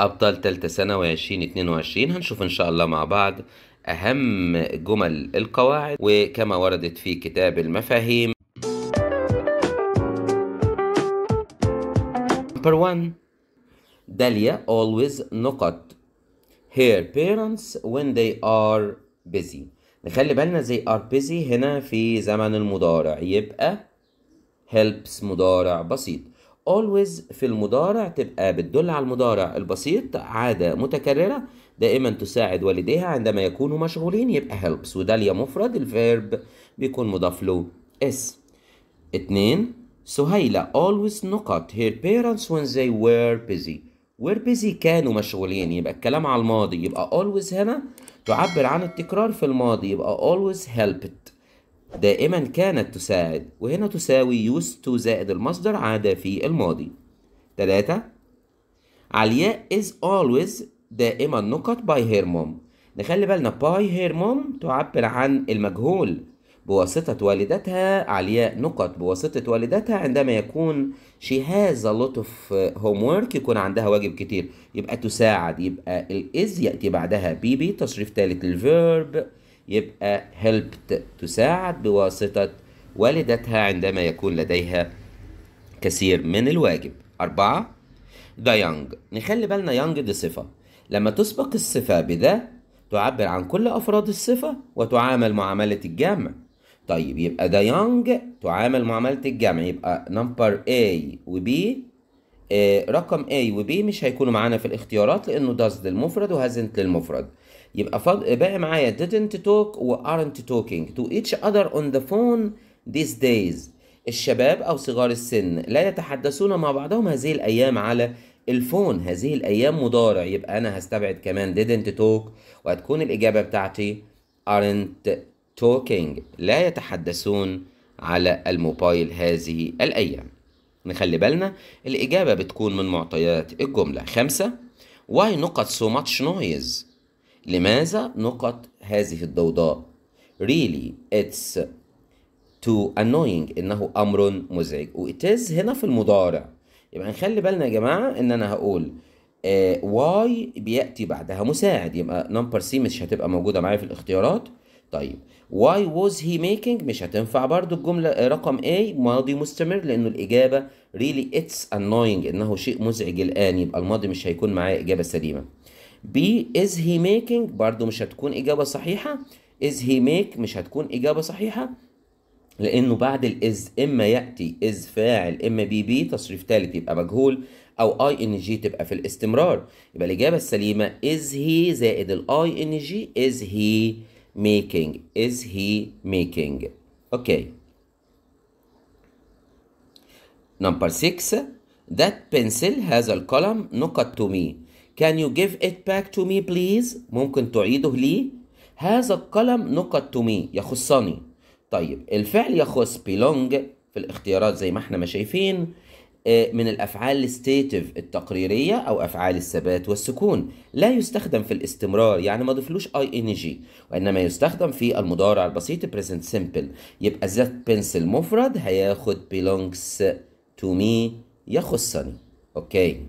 أبطال تالتة ثانوي 2022 هنشوف إن شاء الله مع بعض أهم جمل القواعد وكما وردت في كتاب المفاهيم Number one داليا always نقط her parents when they are busy نخلي بالنا زي are busy هنا في زمن المضارع يبقى helps مضارع بسيط always في المضارع تبقى بتدل على المضارع البسيط عادة متكررة دائما تساعد والديها عندما يكونوا مشغولين يبقى helps وداليا مفرد الفيرب بيكون مضاف له s اتنين سهيلة always نقط her parents when they were busy were busy كانوا مشغولين يبقى الكلام على الماضي يبقى always هنا تعبر عن التكرار في الماضي يبقى always helped دائما كانت تساعد وهنا تساوي يوز تو زائد المصدر عادة في الماضي تلاتة علياء is always دائما نقط by her mom نخلي بالنا by her mom تعبر عن المجهول بواسطة والدتها علياء نقط بواسطة والدتها عندما يكون she has a lot of uh, homework يكون عندها واجب كتير يبقى تساعد يبقى ال is يأتي بعدها بيبي تصريف ثالث للفيرب يبقى helped تساعد بواسطة والدتها عندما يكون لديها كثير من الواجب أربعة ذا يانج نخلي بالنا يانج دي صفة لما تسبق الصفة بذا تعبر عن كل أفراد الصفة وتعامل معاملة الجمع طيب يبقى ذا يانج تعامل معاملة الجمع يبقى نمبر A و B آه، رقم A و B مش هيكونوا معانا في الاختيارات لأنه does للمفرد وهازنت للمفرد يبقى فض... باقي معايا didn't talk و aren't talking to each other on the phone these days الشباب أو صغار السن لا يتحدثون مع بعضهم هذه الأيام على الفون هذه الأيام مضارع يبقى أنا هستبعد كمان didn't talk وهتكون الإجابة بتاعتي aren't talking لا يتحدثون على الموبايل هذه الأيام نخلي بالنا الإجابة بتكون من معطيات الجملة خمسة Why not so much noise لماذا نقط هذه الضوضاء really it's to annoying انه امر مزعج و it is هنا في المضارع يبقى نخلي بالنا يا جماعه ان انا هقول واي آه، بياتي بعدها مساعد يبقى نمبر سي مش هتبقى موجوده معايا في الاختيارات طيب واي was he making مش هتنفع برضو الجملة آه، رقم A ماضي مستمر لأنه الإجابة really it's annoying إنه شيء مزعج الآن يبقى الماضي مش هيكون معايا إجابة سليمة بي از هي ميكينج برضو مش هتكون إجابة صحيحة از هي ميك مش هتكون إجابة صحيحة لأنه بعد الإز إما يأتي إز فاعل إما بي بي تصريف ثالث يبقى مجهول أو أي إن جي تبقى في الاستمرار يبقى الإجابة السليمة از هي زائد الأي إن جي از هي making is he making okay number 6 that pencil has a column نقط to me Can you give it back to me please ممكن تعيده لي هذا القلم نقط to me يخصني طيب الفعل يخص belong في الاختيارات زي ما احنا ما شايفين آه، من الأفعال الستيتيف التقريرية أو أفعال الثبات والسكون لا يستخدم في الاستمرار يعني ما ضفلوش اي ان جي وإنما يستخدم في المضارع البسيط present simple يبقى ذات بنسل مفرد هياخد belongs to me يخصني أوكي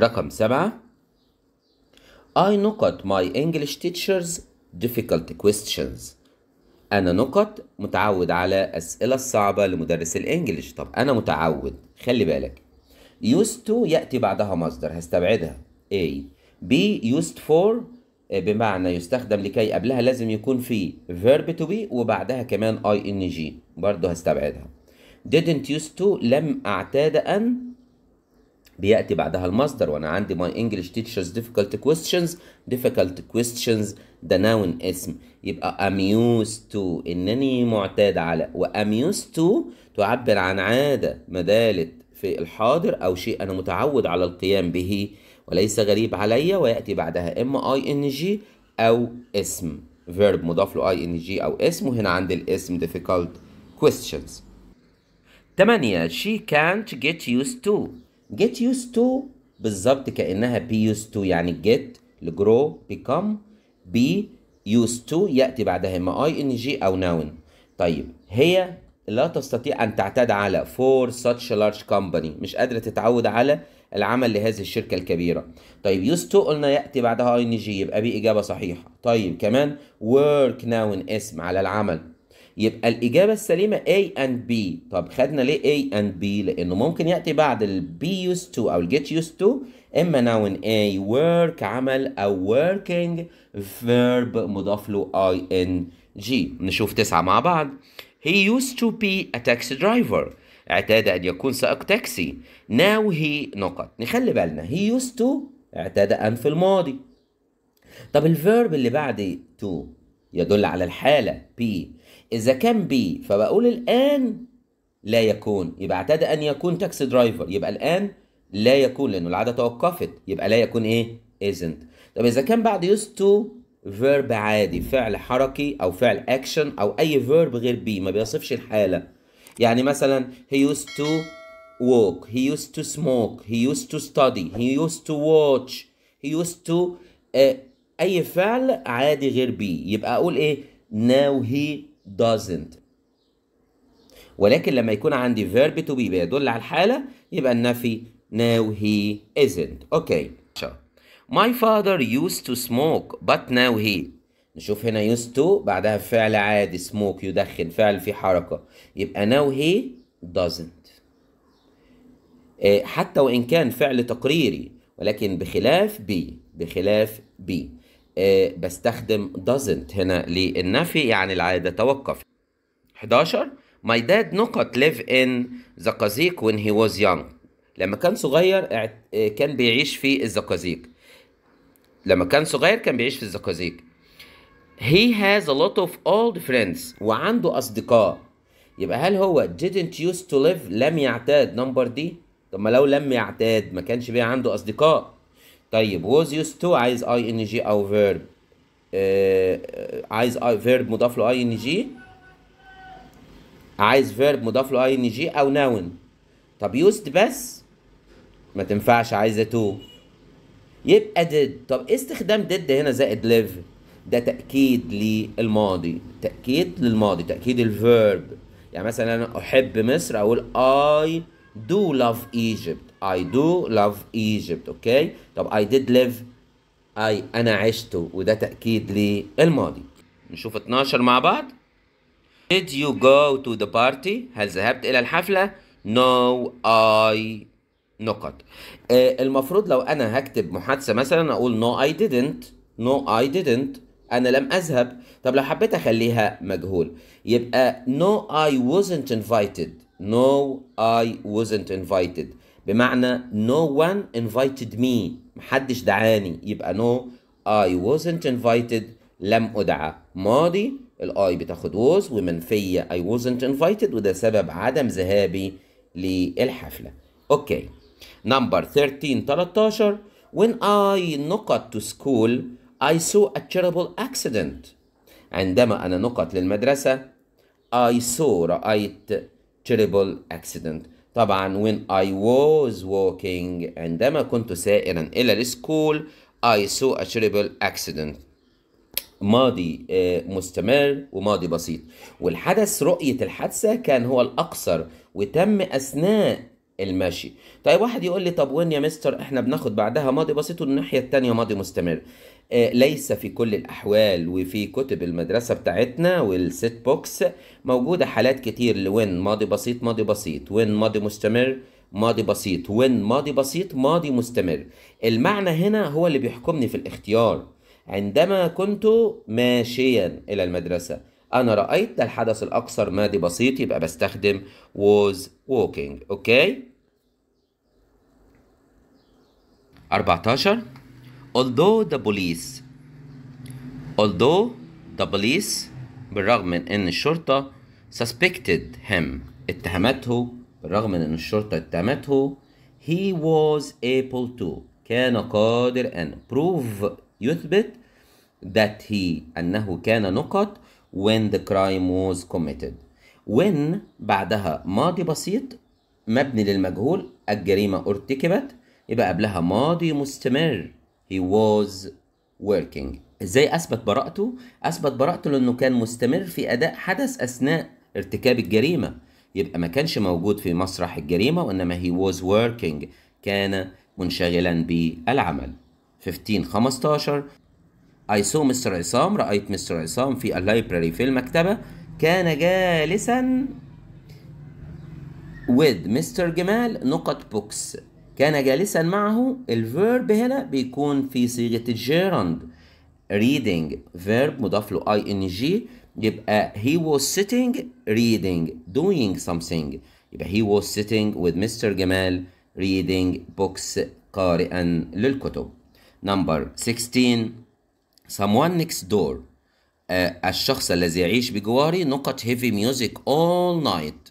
رقم سبعة I نقط my English teachers difficult questions أنا نقط متعود على أسئلة صعبة لمدرس الإنجليش طب أنا متعود خلي بالك used to يأتي بعدها مصدر هستبعدها A B used for آه، بمعنى يستخدم لكي قبلها لازم يكون في verb to be وبعدها كمان ing برضه هستبعدها didn't used to لم أعتاد أن بياتي بعدها المصدر وانا عندي my English teachers difficult questions difficult questions ده ناون اسم يبقى amused to انني معتاد على used to تعبر عن عاده ما في الحاضر او شيء انا متعود على القيام به وليس غريب عليا وياتي بعدها اما ing او اسم فيرب مضاف له ing او اسم وهنا عندي الاسم difficult questions 8 she can't get used to get used to بالظبط كأنها be used to يعني get لجرو become be used to يأتي بعدها إما اي ان جي أو noun طيب هي لا تستطيع أن تعتاد على for such a large company مش قادرة تتعود على العمل لهذه الشركة الكبيرة طيب used to قلنا يأتي بعدها اي ان جي يبقى بي إجابة صحيحة طيب كمان work noun اسم على العمل يبقى الإجابة السليمة A and B طب خدنا ليه A and B لأنه ممكن يأتي بعد ال B used to أو ال get used to إما noun A work عمل أو working verb مضاف له ing نشوف تسعة مع بعض He used to be a taxi driver اعتاد أن يكون سائق تاكسي now he نقط نخلي بالنا he used to اعتاد أن في الماضي طب الفيرب اللي بعد to يدل على الحالة be إذا كان بي فبقول الآن لا يكون يبقى اعتاد أن يكون تاكسي درايفر يبقى الآن لا يكون لأنه العادة توقفت يبقى لا يكون إيه؟ isn't طب إذا كان بعد used to فيرب عادي فعل حركي أو فعل أكشن أو أي فيرب غير بي ما بيصفش الحالة يعني مثلا he used to walk he used to smoke he used to study he used to watch he used to uh, أي فعل عادي غير بي يبقى أقول إيه now he doesn't ولكن لما يكون عندي verb to be بيدل على الحالة يبقى النفي now he isn't اوكي okay. my father used to smoke but now he نشوف هنا used to بعدها فعل عادي smoke يدخن فعل في حركة يبقى now he doesn't إيه، حتى وإن كان فعل تقريري ولكن بخلاف بي بخلاف بي آه، بستخدم doesn't هنا للنفي يعني العادة توقف 11 My dad نقط live in زقازيق when he was young لما كان صغير آه، كان بيعيش في الزقازيق لما كان صغير كان بيعيش في الزقازيق He has a lot of old friends وعنده أصدقاء يبقى هل هو didn't used to live لم يعتاد نمبر دي طب ما لو لم يعتاد ما كانش بيه عنده أصدقاء طيب was used to عايز اي ان جي او فيرب آه، عايز فيرب مضاف له اي ان جي عايز فيرب مضاف له اي ان جي او ناون طب used بس ما تنفعش عايزه تو يبقى ديد طب استخدام ديد هنا زائد ليف ده تاكيد للماضي تاكيد للماضي تاكيد الفيرب يعني مثلا انا احب مصر اقول اي دو لاف ايجيبت I do love Egypt okay طب I did live I انا عشت وده تأكيد للماضي نشوف 12 مع بعض Did you go to the party هل ذهبت إلى الحفلة No I نقط آه المفروض لو انا هكتب محادثه مثلا اقول No I didn't No I didn't انا لم اذهب طب لو حبيت اخليها مجهول يبقى No I wasn't invited No I wasn't invited بمعنى no one invited me محدش دعاني يبقى no I wasn't invited لم أدعى ماضي الاي بتاخد was ومن فيا I wasn't invited وده سبب عدم ذهابي للحفلة اوكي نمبر 13 13 when I نقط to school I saw a terrible accident عندما أنا نقط للمدرسة I saw رأيت terrible accident طبعا when I was walking عندما كنت سائرا إلى السكول I saw a terrible accident ماضي آه، مستمر وماضي بسيط والحدث رؤية الحادثة كان هو الأقصر وتم أثناء المشي طيب واحد يقول لي طب وين يا مستر احنا بناخد بعدها ماضي بسيط والناحية التانية ماضي مستمر ليس في كل الأحوال وفي كتب المدرسة بتاعتنا والست بوكس موجودة حالات كتير لوين ماضي بسيط ماضي بسيط وين ماضي مستمر ماضي بسيط وين ماضي بسيط ماضي مستمر المعنى هنا هو اللي بيحكمني في الاختيار عندما كنت ماشيا إلى المدرسة أنا رأيت ده الحدث الأكثر ماضي بسيط يبقى بستخدم was walking أوكي 14 although the police although the police بالرغم من ان الشرطة suspected him اتهمته بالرغم من ان الشرطة اتهمته he was able to كان قادر ان prove يثبت that he انه كان نقط when the crime was committed when بعدها ماضي بسيط مبني للمجهول الجريمة ارتكبت يبقى قبلها ماضي مستمر he was working ازاي اثبت براءته اثبت براءته لانه كان مستمر في اداء حدث اثناء ارتكاب الجريمه يبقى ما كانش موجود في مسرح الجريمه وانما he was working كان منشغلا بالعمل 15 15 I saw Mr. عصام رأيت مستر عصام في اللايبراري في المكتبة كان جالسا with مستر جمال نقط بوكس كان جالسا معه الفيرب هنا بيكون في صيغة الجيرند reading verb مضاف له ing يبقى he was sitting reading doing something يبقى he was sitting with Mr. جمال reading books قارئا للكتب number 16 someone next door آه الشخص الذي يعيش بجواري نقط heavy music all night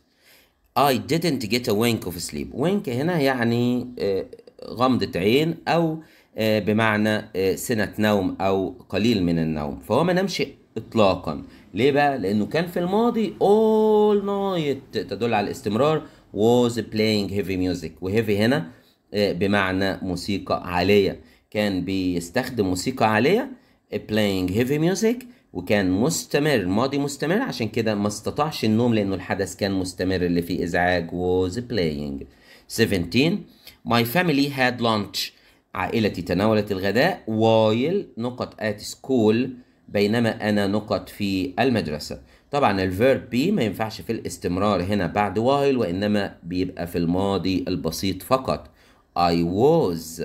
I didn't get a wink of sleep wink هنا يعني آه، غمضة عين أو آه، بمعنى آه، سنة نوم أو قليل من النوم فهو ما نامش إطلاقا ليه بقى؟ لأنه كان في الماضي all night تدل على الاستمرار was playing heavy music وهيفي هنا بمعنى موسيقى عالية كان بيستخدم موسيقى عالية playing heavy music وكان مستمر ماضي مستمر عشان كده ما استطاعش النوم لأنه الحدث كان مستمر اللي فيه إزعاج was playing 17 My family had lunch عائلتي تناولت الغداء while نقط at school بينما أنا نقط في المدرسة طبعا الفيرب بي ما ينفعش في الاستمرار هنا بعد while وإنما بيبقى في الماضي البسيط فقط I was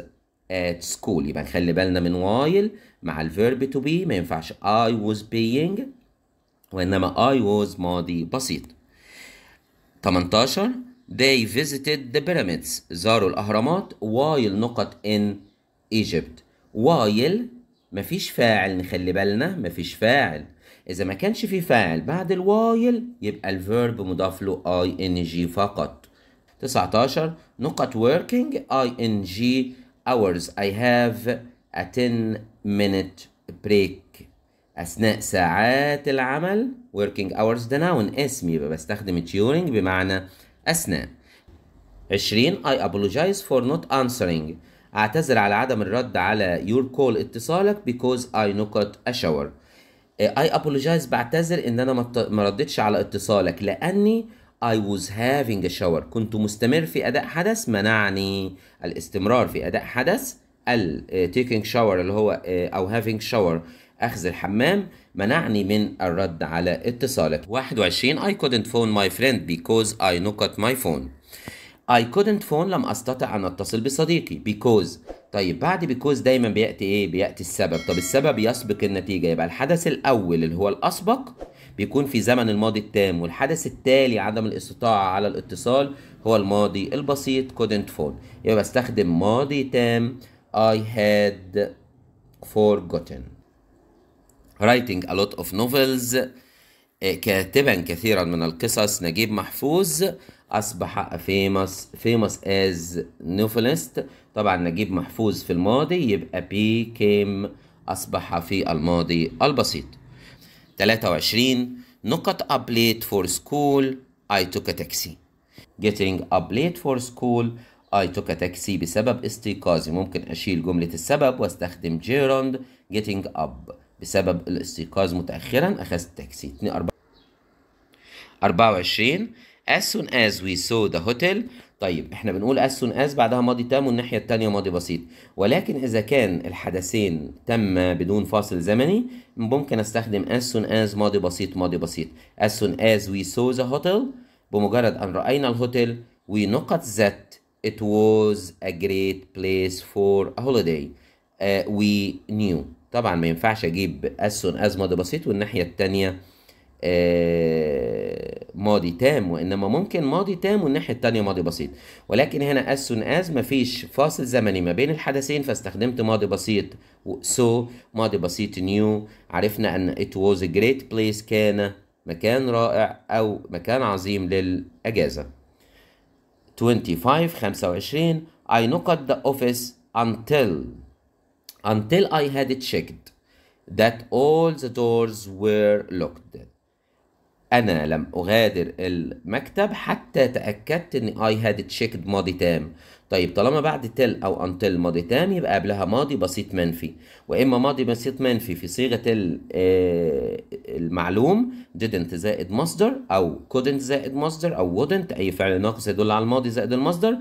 at school يبقى نخلي بالنا من while مع الفيرب to be ما ينفعش I was being وإنما I was ماضي بسيط 18 they visited the pyramids زاروا الأهرامات while نقط in Egypt while مفيش فاعل نخلي بالنا مفيش فاعل إذا ما كانش في فاعل بعد الوايل يبقى الفيرب مضاف له ING فقط 19 نقط working ING hours I have a 10 minute break أثناء ساعات العمل working hours ده noun اسم يبقى بستخدم during بمعنى أثناء 20 I apologize for not answering أعتذر على عدم الرد على your call اتصالك because I knocked a shower I apologize بعتذر إن أنا ما ردتش على اتصالك لأني I was having a shower كنت مستمر في أداء حدث منعني الاستمرار في أداء حدث ال آه، taking shower اللي هو آه، أو having shower أخذ الحمام منعني من الرد على اتصالك 21 I couldn't phone my friend because I knocked my phone I couldn't phone لم أستطع أن أتصل بصديقي because طيب بعد because دايما بيأتي إيه؟ بيأتي السبب طب السبب يسبق النتيجة يبقى الحدث الأول اللي هو الأسبق بيكون في زمن الماضي التام والحدث التالي عدم الاستطاعة على الاتصال هو الماضي البسيط couldn't fall يبقى بستخدم ماضي تام I had forgotten writing a lot of novels آه، كاتبا كثيرا من القصص نجيب محفوظ أصبح famous famous as novelist طبعا نجيب محفوظ في الماضي يبقى became أصبح في الماضي البسيط 23 نقط up late for school I took a taxi getting up late for school I took a taxi بسبب استيقاظي ممكن أشيل جملة السبب واستخدم gerund getting up بسبب الاستيقاظ متأخرا أخذت تاكسي 24 As soon as we saw the hotel طيب احنا بنقول as soon as بعدها ماضي تام والناحية التانية ماضي بسيط ولكن إذا كان الحدثين تم بدون فاصل زمني ممكن أستخدم as soon as ماضي بسيط ماضي بسيط as soon as we saw the hotel بمجرد أن رأينا الهوتيل we نقط ذات it was a great place for a holiday وي آه، we knew طبعا ما ينفعش أجيب as soon as ماضي بسيط والناحية التانية uh, ماضي تام وانما ممكن ماضي تام والناحيه الثانيه ماضي بسيط ولكن هنا as soon as مفيش فاصل زمني ما بين الحدثين فاستخدمت ماضي بسيط so ماضي بسيط new عرفنا ان it was a great place كان مكان رائع او مكان عظيم للاجازه 25 25 I knocked the office until until I had checked that all the doors were locked أنا لم أغادر المكتب حتى تأكدت إن اي هاد تشيكد ماضي تام طيب طالما بعد تل أو انتل ماضي تام يبقى قبلها ماضي بسيط منفي وإما ماضي بسيط منفي في صيغة آه، المعلوم didn't زائد مصدر أو couldn't زائد مصدر أو wouldn't أي فعل ناقص يدل على الماضي زائد المصدر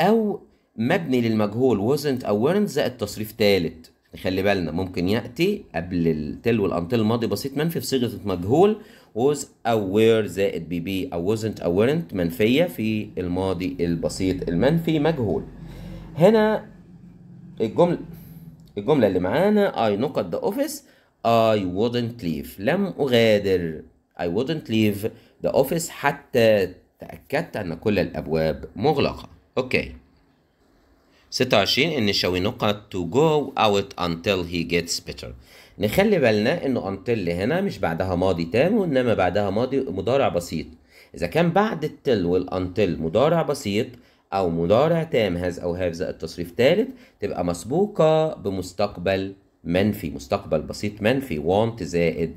أو مبني للمجهول wasn't أو weren't زائد تصريف ثالث نخلي بالنا ممكن يأتي قبل التل والأنتل ماضي بسيط منفي في صيغة مجهول was aware زائد بي بي أو wasn't awaren't منفية في الماضي البسيط المنفي مجهول هنا الجملة الجملة اللي معانا I knock at the office I wouldn't leave لم أغادر I wouldn't leave the office حتى تأكدت أن كل الأبواب مغلقة أوكي 26 إن شوي نقط to go out until he gets better نخلي بالنا انه انتل هنا مش بعدها ماضي تام وانما بعدها ماضي مضارع بسيط اذا كان بعد التل والانتل مضارع بسيط او مضارع تام هاز او هاف زائد تصريف ثالث تبقى مسبوقه بمستقبل منفي مستقبل بسيط منفي want زائد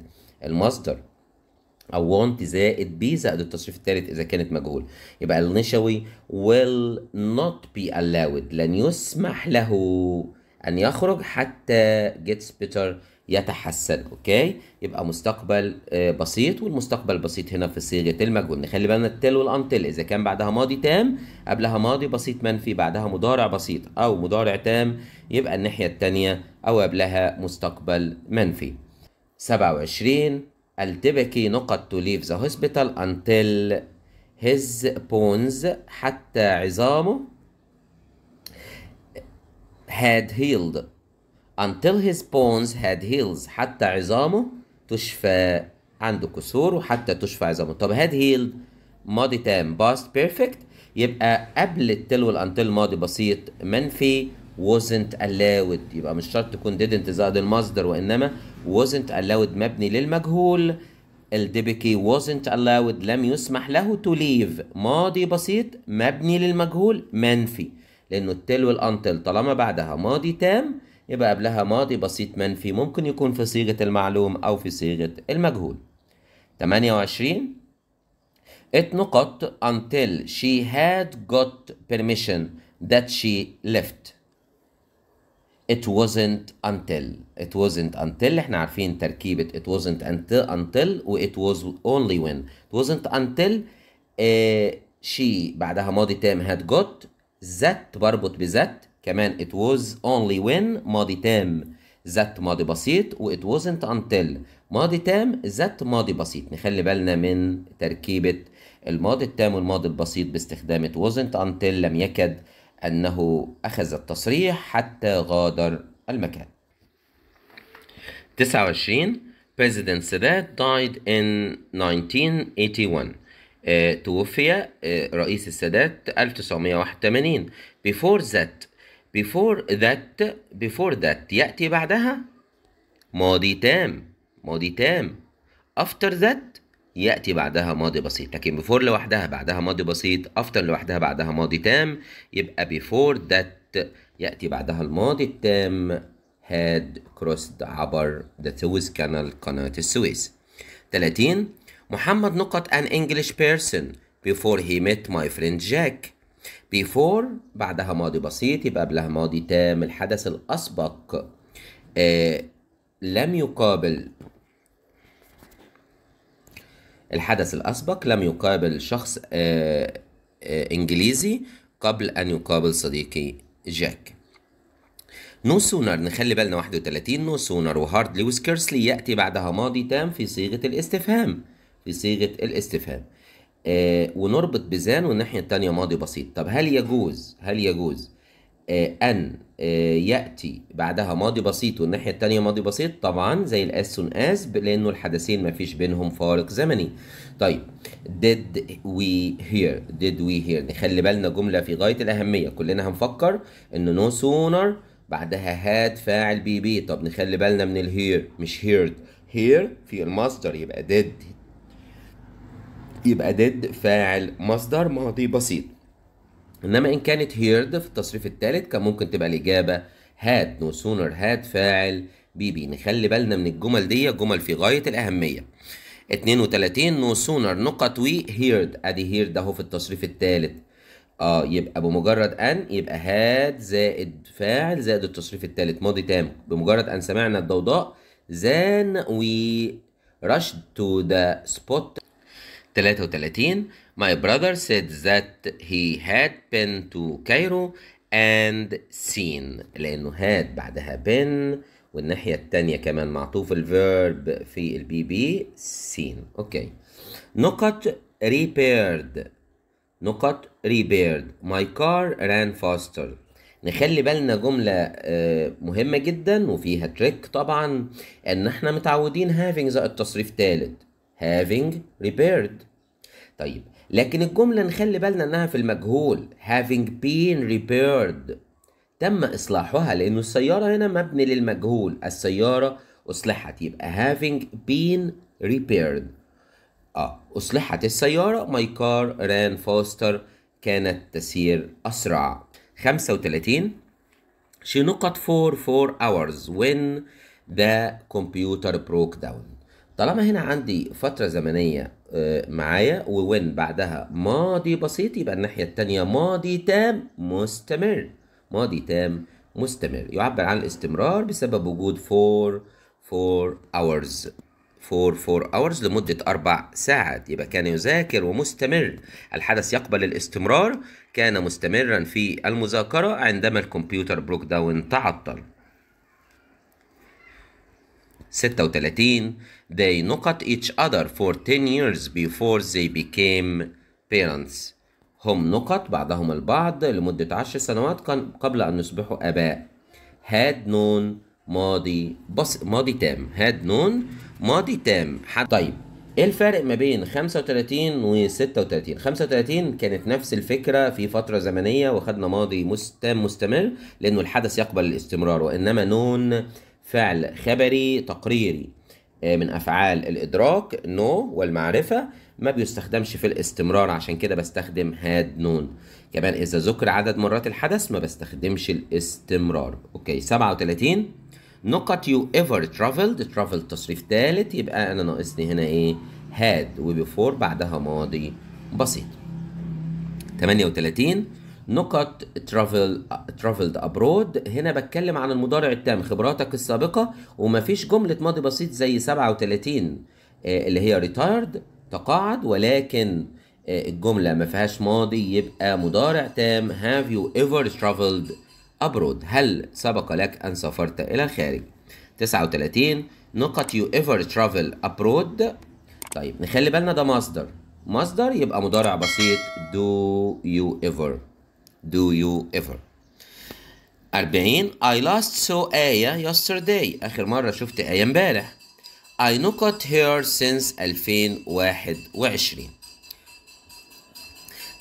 المصدر او want زائد be زائد التصريف الثالث اذا كانت مجهول يبقى النشوي will not be allowed لن يسمح له ان يخرج حتى gets better يتحسن اوكي يبقى مستقبل آه، بسيط والمستقبل بسيط هنا في صيغه المجهول نخلي بالنا التل والانتل اذا كان بعدها ماضي تام قبلها ماضي بسيط منفي بعدها مضارع بسيط او مضارع تام يبقى الناحيه الثانيه او قبلها مستقبل منفي 27 التبكي نقط تو ليف ذا هوسبيتال انتل هيز بونز حتى عظامه had healed until his bones had healed حتى عظامه تشفى عنده كسور وحتى تشفى عظامه طب had healed ماضي تام past perfect يبقى قبل التل والانتل ماضي بسيط منفي wasn't allowed يبقى مش شرط تكون didn't زائد المصدر وانما wasn't allowed مبني للمجهول الديبكي wasn't allowed لم يسمح له to leave ماضي بسيط مبني للمجهول منفي لانه التل والانتل طالما بعدها ماضي تام يبقى قبلها ماضي بسيط منفي ممكن يكون في صيغة المعلوم أو في صيغة المجهول 28 نقط until she had got permission that she left it wasn't until it wasn't until احنا عارفين تركيبة it wasn't until until و it was only when it wasn't until uh, she بعدها ماضي تام had got that بربط بذات كمان it was only when ماضي تام ذات ماضي بسيط و it wasn't until ماضي تام ذات ماضي بسيط نخلي بالنا من تركيبة الماضي التام والماضي البسيط باستخدام it wasn't until لم يكد أنه أخذ التصريح حتى غادر المكان 29 President Sadat died in 1981 آه، توفي آه، رئيس السادات 1981 before that before that before that يأتي بعدها ماضي تام ماضي تام after that يأتي بعدها ماضي بسيط لكن before لوحدها بعدها ماضي بسيط after لوحدها بعدها ماضي تام يبقى before that يأتي بعدها الماضي التام had crossed عبر the Suez Canal قناة السويس 30 محمد نقط an English person before he met my friend Jack before بعدها ماضي بسيط يبقى قبلها ماضي تام الحدث الأسبق آه لم يقابل الحدث الأسبق لم يقابل شخص آه آه إنجليزي قبل أن يقابل صديقي جاك نو no سونر نخلي بالنا 31 نو سونر لويس كيرسلي يأتي بعدها ماضي تام في صيغة الاستفهام في صيغة الاستفهام آه ونربط بزان والناحية التانية ماضي بسيط طب هل يجوز هل يجوز آه أن آه يأتي بعدها ماضي بسيط والناحية التانية ماضي بسيط طبعا زي الأس اس لأنه الحدثين ما فيش بينهم فارق زمني طيب did we hear did we hear نخلي يعني بالنا جملة في غاية الأهمية كلنا هنفكر إنه no sooner بعدها هات فاعل بي بي طب نخلي بالنا من الهير مش هيرد هير في المصدر يبقى did يبقى ديد فاعل مصدر ماضي بسيط انما ان كانت هيرد في التصريف الثالث كان ممكن تبقى الاجابه هاد نو sooner هاد فاعل بيبي نخلي بالنا من الجمل دي جمل في غايه الاهميه 32 نو سونر نقط وي هيرد ادي هيرد اهو في التصريف الثالث اه يبقى بمجرد ان يبقى هاد زائد فاعل زائد التصريف الثالث ماضي تام بمجرد ان سمعنا الضوضاء زان وي رش تو ذا سبوت 33 My brother said that he had been to Cairo and seen لأنه had بعدها been والناحية التانية كمان معطوف الفيرب في البي بي سين اوكي نقط repaired نقط repaired my car ran faster نخلي بالنا جملة آه، مهمة جدا وفيها تريك طبعا ان احنا متعودين having التصريف ثالث having repaired طيب لكن الجملة نخلي بالنا إنها في المجهول having been repaired تم إصلاحها لأن السيارة هنا مبني للمجهول السيارة أصلحت يبقى having been repaired آه أصلحت السيارة my car ran faster كانت تسير أسرع 35 she نقط for 4 hours when the computer broke down طالما هنا عندي فترة زمنية آه، معايا ووين بعدها ماضي بسيط يبقى الناحية التانية ماضي تام مستمر ماضي تام مستمر يعبر عن الاستمرار بسبب وجود فور فور hours فور فور hours لمدة أربع ساعات يبقى كان يذاكر ومستمر الحدث يقبل الاستمرار كان مستمرا في المذاكرة عندما الكمبيوتر بروك داون تعطل 36 they knocked each other for 10 years before they became parents هم نقط بعضهم البعض لمدة عشر سنوات قبل أن يصبحوا آباء had known ماضي بص ماضي تام had known ماضي تام حد طيب ايه الفرق ما بين 35 و 36 35 كانت نفس الفكره في فتره زمنيه وخدنا ماضي مستم مستمر لانه الحدث يقبل الاستمرار وانما نون فعل خبري تقريري آه، من أفعال الإدراك نو والمعرفة ما بيستخدمش في الاستمرار عشان كده بستخدم هاد نون كمان إذا ذكر عدد مرات الحدث ما بستخدمش الاستمرار أوكي 37 نقط يو ايفر ترافلد ترافل تصريف ثالث يبقى أنا ناقصني هنا إيه هاد وبيفور بعدها ماضي بسيط 38 نقط ترافل ترافلد ابرود هنا بتكلم عن المضارع التام خبراتك السابقه ومفيش جمله ماضي بسيط زي 37 آه، اللي هي ريتايرد تقاعد ولكن آه، الجمله ما فيهاش ماضي يبقى مضارع تام هاف يو ايفر ترافلد ابرود هل سبق لك ان سافرت الى الخارج 39 نقط يو ايفر ترافل ابرود طيب نخلي بالنا ده مصدر مصدر يبقى مضارع بسيط do you ever do you ever 40 I last saw Aya yesterday آخر مرة شفت آية امبارح I at her since 2021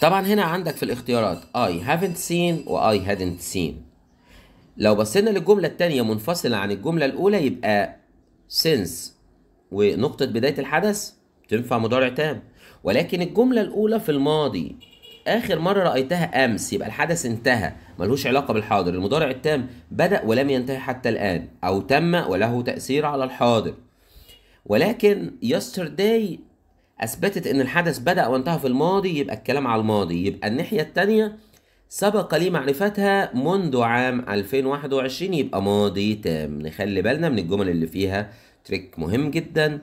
طبعا هنا عندك في الاختيارات I haven't seen و I hadn't seen لو بصينا للجملة التانية منفصلة عن الجملة الأولى يبقى since ونقطة بداية الحدث تنفع مضارع تام ولكن الجملة الأولى في الماضي اخر مره رايتها امس يبقى الحدث انتهى ملهوش علاقه بالحاضر المضارع التام بدا ولم ينتهي حتى الان او تم وله تاثير على الحاضر ولكن yesterday اثبتت ان الحدث بدا وانتهى في الماضي يبقى الكلام على الماضي يبقى الناحيه الثانيه سبق لي معرفتها منذ عام 2021 يبقى ماضي تام نخلي بالنا من الجمل اللي فيها تريك مهم جدا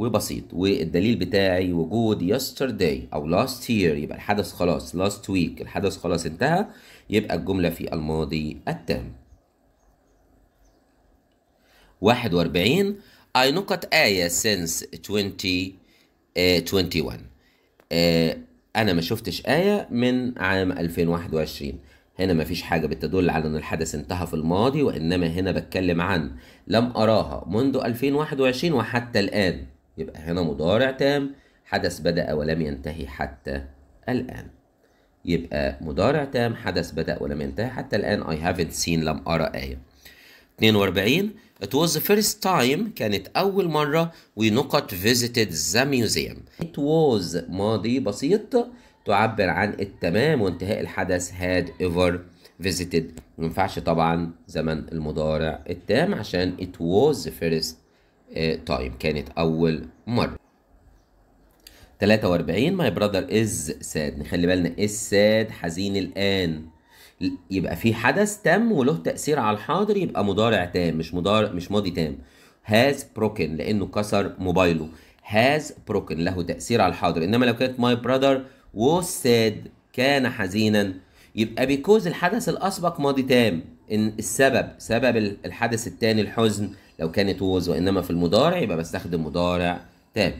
وبسيط والدليل بتاعي وجود yesterday او last year يبقى الحدث خلاص last week الحدث خلاص انتهى يبقى الجملة في الماضي التام 41 I نقط آية since 2021 آه، آه، أنا ما شفتش آية من عام 2021 هنا مفيش حاجة بتدل على أن الحدث انتهى في الماضي وإنما هنا بتكلم عن لم أراها منذ 2021 وحتى الآن يبقى هنا مضارع تام حدث بدأ ولم ينتهي حتى الآن يبقى مضارع تام حدث بدأ ولم ينتهي حتى الآن I haven't seen لم أرى آية 42 It was the first time كانت أول مرة we not visited the museum It was ماضي بسيط تعبر عن التمام وانتهاء الحدث had ever visited ما ينفعش طبعا زمن المضارع التام عشان it was the first تايم طيب، كانت أول مرة 43 ماي برادر از ساد نخلي بالنا از ساد حزين الآن يبقى في حدث تم وله تأثير على الحاضر يبقى مضارع تام مش مضارع مش ماضي تام هاز بروكن لأنه كسر موبايله هاز بروكن له تأثير على الحاضر إنما لو كانت ماي برادر was sad كان حزينا يبقى بيكوز الحدث الأسبق ماضي تام إن السبب سبب الحدث التاني الحزن لو كانت was وإنما في المضارع يبقى بستخدم مضارع تام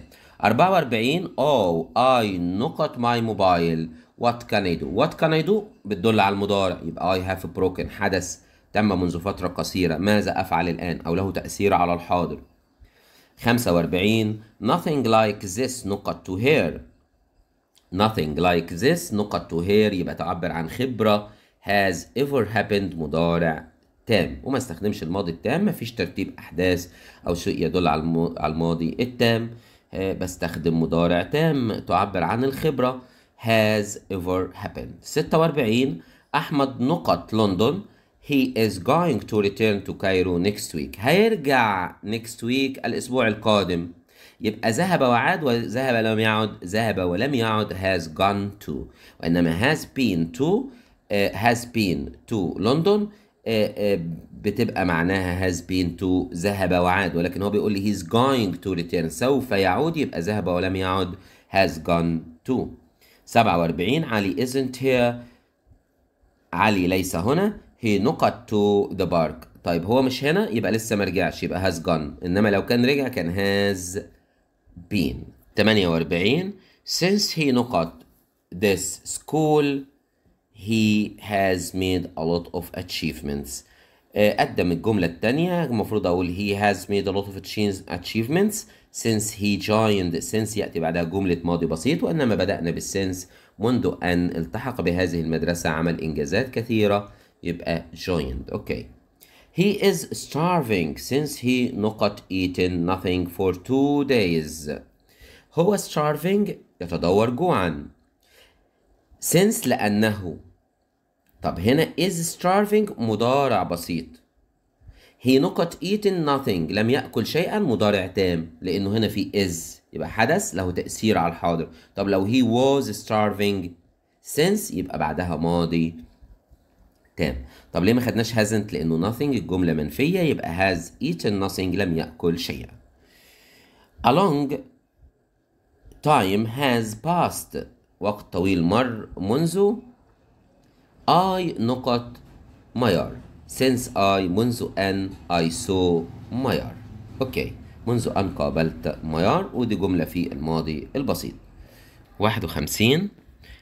44 أو I نقط my mobile what can I do what can I do بتدل على المضارع يبقى I have broken حدث تم منذ فترة قصيرة ماذا أفعل الآن أو له تأثير على الحاضر 45 nothing like this نقط to hear nothing like this نقط to hear يبقى تعبر عن خبرة has ever happened مضارع التام وما استخدمش الماضي التام مفيش ترتيب أحداث أو شيء يدل على الماضي التام آه، بستخدم مضارع تام تعبر عن الخبرة has ever happened 46 أحمد نقط لندن he is going to return to Cairo next week هيرجع next week الأسبوع القادم يبقى ذهب وعاد وذهب لم يعد ذهب ولم يعد has gone to وإنما has been to uh, has been to لندن آه، آه، بتبقى معناها has been to ذهب وعاد ولكن هو بيقول لي he's going to return سوف يعود يبقى ذهب ولم يعد has gone to 47 علي isn't here علي ليس هنا he نقط to the park طيب هو مش هنا يبقى لسه ما رجعش يبقى has gone انما لو كان رجع كان has been 48 since he نقط this school he has made a lot of achievements قدم الجملة التانية المفروض أقول he has made a lot of achievements since he joined since يأتي بعدها جملة ماضي بسيط وإنما بدأنا بالسنس منذ أن التحق بهذه المدرسة عمل إنجازات كثيرة يبقى joined أوكي okay. He is starving since he not eaten nothing for two days هو starving يتدور جوعا since لأنه طب هنا is starving مضارع بسيط he not eaten nothing لم يأكل شيئا مضارع تام لأنه هنا في is يبقى حدث له تأثير على الحاضر طب لو he was starving since يبقى بعدها ماضي تام طب ليه ما خدناش hasn't لأنه nothing الجملة منفية يبقى has eaten nothing لم يأكل شيئا a long time has passed وقت طويل مر منذ I نقط ماير since I منذ أن I saw ماير أوكي منذ أن قابلت ماير ودي جملة في الماضي البسيط 51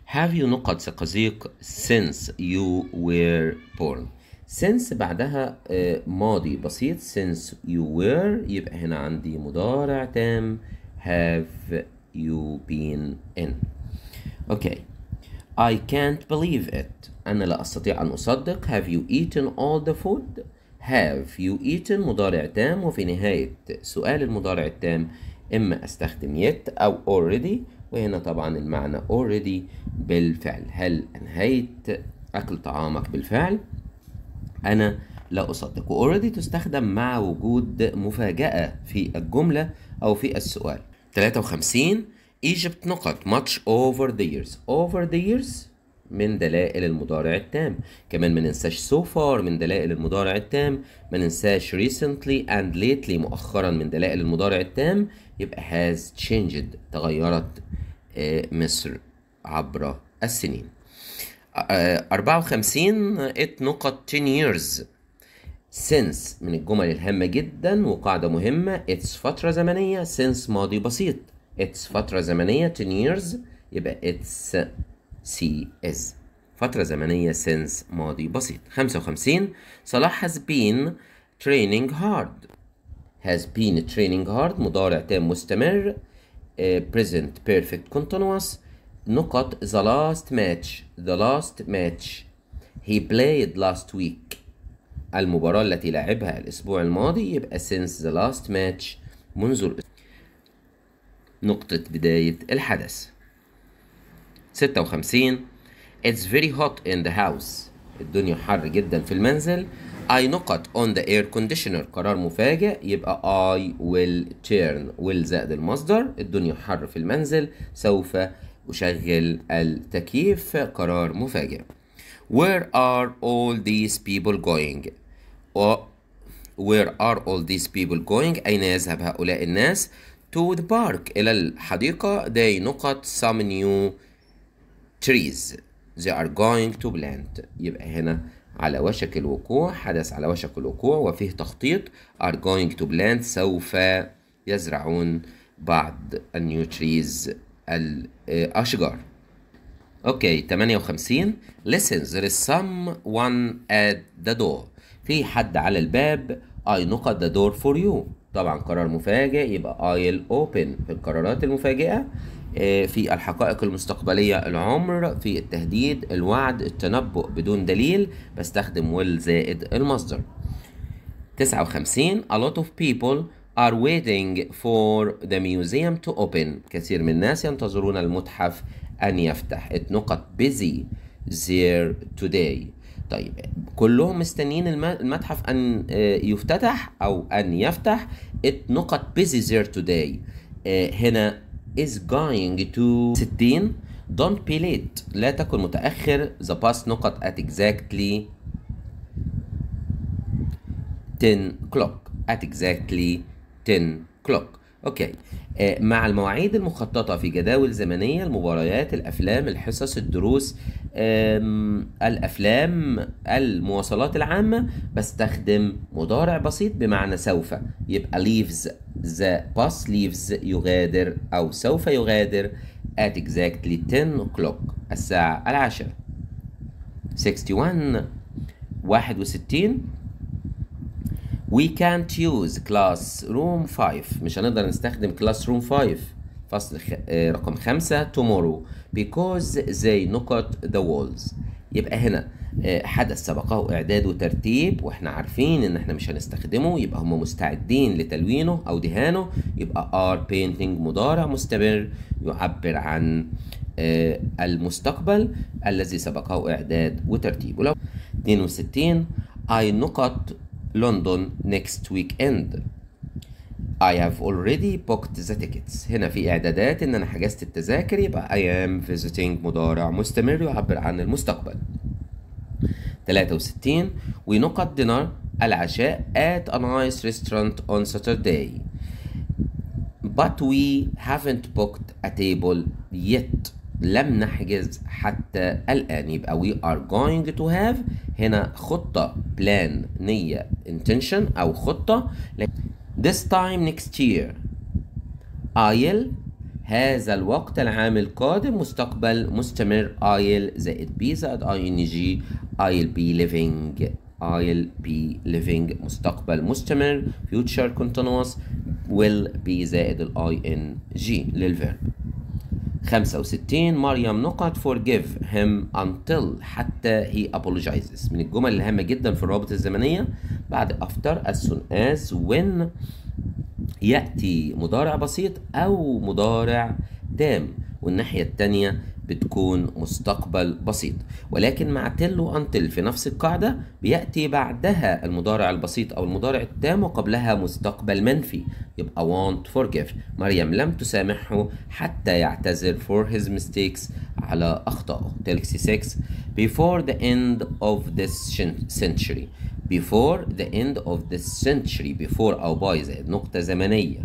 Have you نقط زقازيق since you were born since بعدها آه، ماضي بسيط since you were يبقى هنا عندي مضارع تام have you been in okay I can't believe it أنا لا أستطيع أن أصدق have you eaten all the food have you eaten مضارع تام وفي نهاية سؤال المضارع التام إما أستخدم yet أو already وهنا طبعا المعنى already بالفعل هل أنهيت أكل طعامك بالفعل أنا لا أصدق already تستخدم مع وجود مفاجأة في الجملة أو في السؤال 53 Egypt نقط much over the years over the years من دلائل المضارع التام كمان ما ننساش so far من دلائل المضارع التام ما ننساش recently and lately مؤخرا من دلائل المضارع التام يبقى has changed تغيرت آه، مصر عبر السنين 54 آه، ات نقط 10 years since من الجمل الهامة جدا وقاعدة مهمة it's فترة زمنية since ماضي بسيط it's فترة زمنية 10 years يبقى it's سي إز فترة زمنية since ماضي بسيط 55 صلاح has been training hard has been training hard مضارع تام مستمر uh, present perfect continuous نقط the last match the last match he played last week المباراة التي لعبها الأسبوع الماضي يبقى since the last match منذ نقطة بداية الحدث 56 It's very hot in the house الدنيا حر جدا في المنزل I knock it on the air conditioner قرار مفاجئ يبقى I will turn will زائد المصدر الدنيا حر في المنزل سوف أشغل التكييف قرار مفاجئ Where are all these people going Where are all these people going أين يذهب هؤلاء الناس to the park إلى الحديقة they knock some new trees they are going to plant يبقى هنا على وشك الوقوع حدث على وشك الوقوع وفيه تخطيط are going to plant سوف يزرعون بعض النيو تريز الأشجار اوكي 58 listen there is someone at the door في حد على الباب I knock at the door for you طبعا قرار مفاجئ يبقى I'll open في القرارات المفاجئة آه، في الحقائق المستقبلية العمر في التهديد الوعد التنبؤ بدون دليل بستخدم ويل زائد المصدر 59 A lot of people are waiting for the museum to open كثير من الناس ينتظرون المتحف أن يفتح اتنقط busy there today طيب كلهم مستنيين المتحف أن آه، يفتتح أو أن يفتح اتنقط busy there today آه، هنا is going to 60 don't be late لا تكن متأخر the past نقط at exactly 10 o'clock at exactly 10 o'clock okay آه، مع المواعيد المخططة في جداول زمنية المباريات الأفلام الحصص الدروس الأفلام المواصلات العامة بستخدم مضارع بسيط بمعنى سوف يبقى leaves the bus leaves يغادر أو سوف يغادر at exactly 10 o'clock الساعة العاشرة 61 61 We can't use class room 5 مش هنقدر نستخدم class room 5 فصل خ... آه، رقم 5 tomorrow because they knocked the walls يبقى هنا آه، حدث سبقه اعداد وترتيب واحنا عارفين ان احنا مش هنستخدمه يبقى هم مستعدين لتلوينه او دهانه يبقى are painting مضارع مستمر يعبر عن آه، المستقبل الذي سبقه اعداد وترتيب ولو 62 I knocked لندن next weekend I have already booked the tickets هنا في إعدادات إن أنا حجزت التذاكر يبقى I am visiting مضارع مستمر يعبر عن المستقبل 63 at dinner العشاء at a nice restaurant on Saturday but we haven't booked a table yet لم نحجز حتى الآن يبقى we are going to have هنا خطة plan نية intention أو خطة this time next year I'll هذا الوقت العام القادم مستقبل مستمر I'll زائد be زائد ing I'll be living I'll be living مستقبل مستمر future continuous will be زائد ing للverb 65 مريم نقط forgive him until حتى he apologizes من الجمل الهامة جدا في الروابط الزمنية بعد after as soon as when يأتي مضارع بسيط أو مضارع تام والناحية التانية بتكون مستقبل بسيط ولكن مع تل وانتل في نفس القاعدة بيأتي بعدها المضارع البسيط أو المضارع التام وقبلها مستقبل منفي يبقى want forgive مريم لم تسامحه حتى يعتذر for his mistakes على أخطائه تل 6 before the end of this century before the end of this century before أو by زائد نقطة زمنية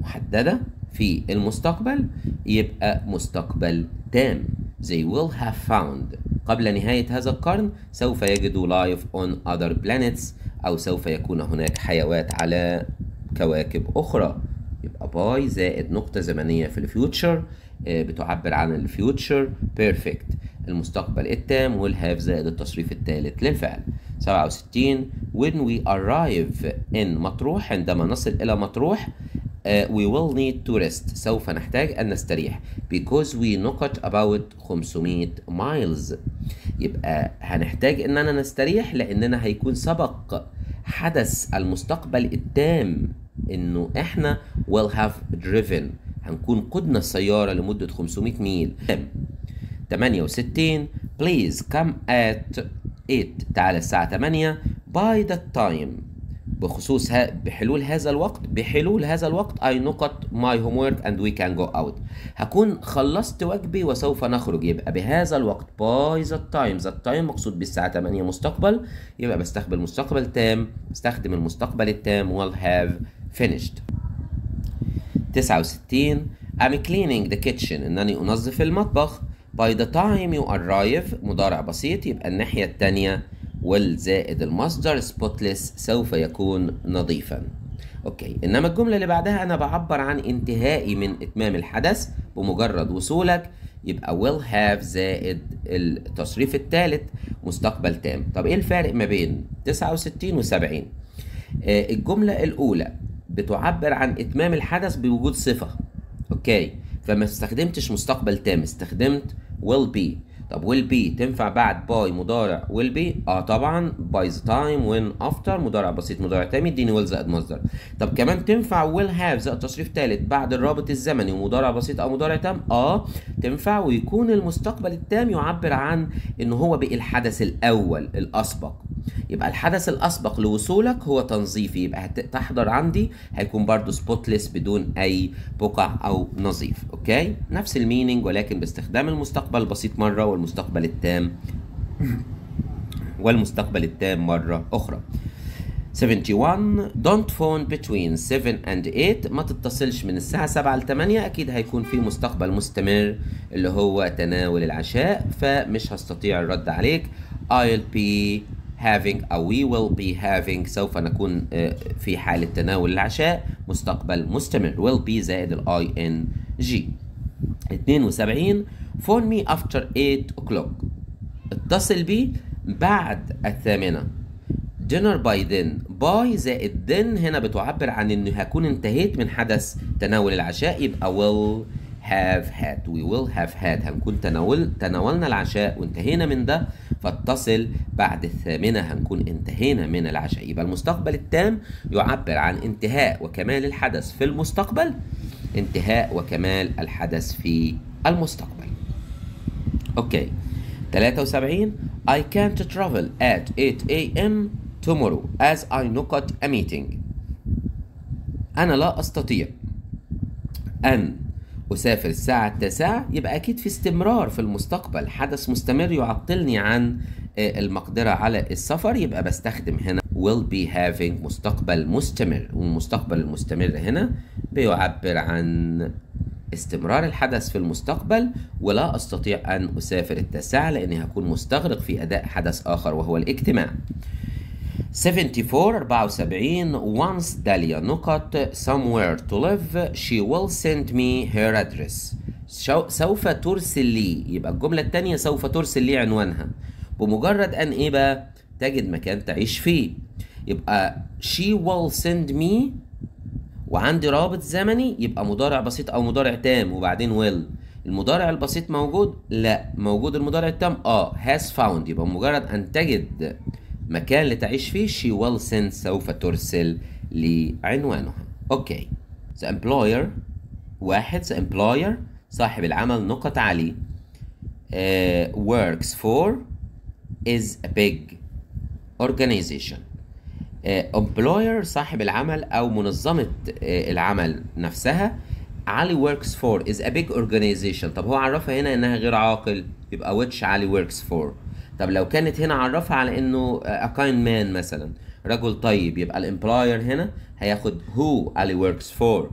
محددة في المستقبل يبقى مستقبل تام they will have found قبل نهاية هذا القرن سوف يجدوا لايف on other planets أو سوف يكون هناك حيوات على كواكب أخرى يبقى باي زائد نقطة زمنية في الفيوتشر آه، بتعبر عن الفيوتشر بيرفكت المستقبل التام والهاف زائد التصريف الثالث للفعل 67 when we arrive in مطروح عندما نصل إلى مطروح uh, we will need to rest سوف نحتاج أن نستريح because we knocked about 500 miles يبقى هنحتاج أننا نستريح لأننا هيكون سبق حدث المستقبل التام انه احنا will have driven هنكون قدنا السيارة لمدة 500 ميل 68 please come at 8 تعال الساعة 8 by the time بخصوص ها بحلول هذا الوقت بحلول هذا الوقت I نقط my homework and we can go out هكون خلصت واجبي وسوف نخرج يبقى بهذا الوقت by the time the time مقصود بالساعة 8 مستقبل يبقى بستقبل مستقبل تام بستخدم المستقبل التام will have finished 69 I'm cleaning the kitchen إنني أنظف المطبخ by the time you arrive مضارع بسيط يبقى الناحية التانية will زائد المصدر spotless سوف يكون نظيفا اوكي انما الجملة اللي بعدها انا بعبر عن انتهائي من اتمام الحدث بمجرد وصولك يبقى will have زائد التصريف الثالث مستقبل تام طب ايه الفارق ما بين 69 و 70 آه الجملة الاولى بتعبر عن اتمام الحدث بوجود صفة اوكي فما استخدمتش مستقبل تام استخدمت will be طب will be تنفع بعد باي مضارع will be اه طبعا by the time when after مضارع بسيط مضارع تام يديني will زائد مصدر طب كمان تنفع will have زائد تصريف ثالث بعد الرابط الزمني ومضارع بسيط او مضارع تام اه تنفع ويكون المستقبل التام يعبر عن ان هو بقي الحدث الاول الاسبق يبقى الحدث الاسبق لوصولك هو تنظيفي يبقى هتحضر عندي هيكون برضو سبوتليس بدون اي بقع او نظيف اوكي نفس الميننج ولكن باستخدام المستقبل البسيط مره والمستقبل والمستقبل التام والمستقبل التام مرة أخرى 71 don't phone between 7 and 8 ما تتصلش من الساعة 7 ل 8 أكيد هيكون في مستقبل مستمر اللي هو تناول العشاء فمش هستطيع الرد عليك I'll be having أو we will be having سوف نكون آه، في حالة تناول العشاء مستقبل مستمر will be زائد ال ing 72 فون مي افتر 8 o'clock اتصل بي بعد الثامنة dinner by then باي زائد then هنا بتعبر عن إن هكون انتهيت من حدث تناول العشاء يبقى will have had we will have had هنكون تناول تناولنا العشاء وانتهينا من ده فاتصل بعد الثامنة هنكون انتهينا من العشاء يبقى المستقبل التام يعبر عن انتهاء وكمال الحدث في المستقبل انتهاء وكمال الحدث في المستقبل اوكي 73 I can't travel at 8 a.m. tomorrow as I نقط a meeting أنا لا أستطيع أن أسافر الساعة التاسعة يبقى أكيد في استمرار في المستقبل حدث مستمر يعطلني عن آه، المقدرة على السفر يبقى بستخدم هنا will be having مستقبل مستمر والمستقبل المستمر هنا بيعبر عن استمرار الحدث في المستقبل ولا أستطيع أن أسافر التاسعة لأني هكون مستغرق في أداء حدث آخر وهو الاجتماع 74 74 once داليا نقط somewhere to live she will send me her address شو... سوف ترسل لي يبقى الجملة التانية سوف ترسل لي عنوانها بمجرد أن إيه بقى تجد مكان تعيش فيه يبقى she will send me وعندي رابط زمني يبقى مضارع بسيط او مضارع تام وبعدين ويل المضارع البسيط موجود لا موجود المضارع التام اه هاز فاوند يبقى مجرد ان تجد مكان لتعيش فيه she will send سوف ترسل لعنوانها اوكي the employer واحد the employer صاحب العمل نقط عليه آه، uh, works for is a big organization امبلوير آه، صاحب العمل او منظمه آه، العمل نفسها علي works for is a big organization طب هو عرفها هنا انها غير عاقل يبقى which علي works for طب لو كانت هنا عرفها على انه آه، a kind man مثلا رجل طيب يبقى الامبلاير هنا هياخد هو علي works for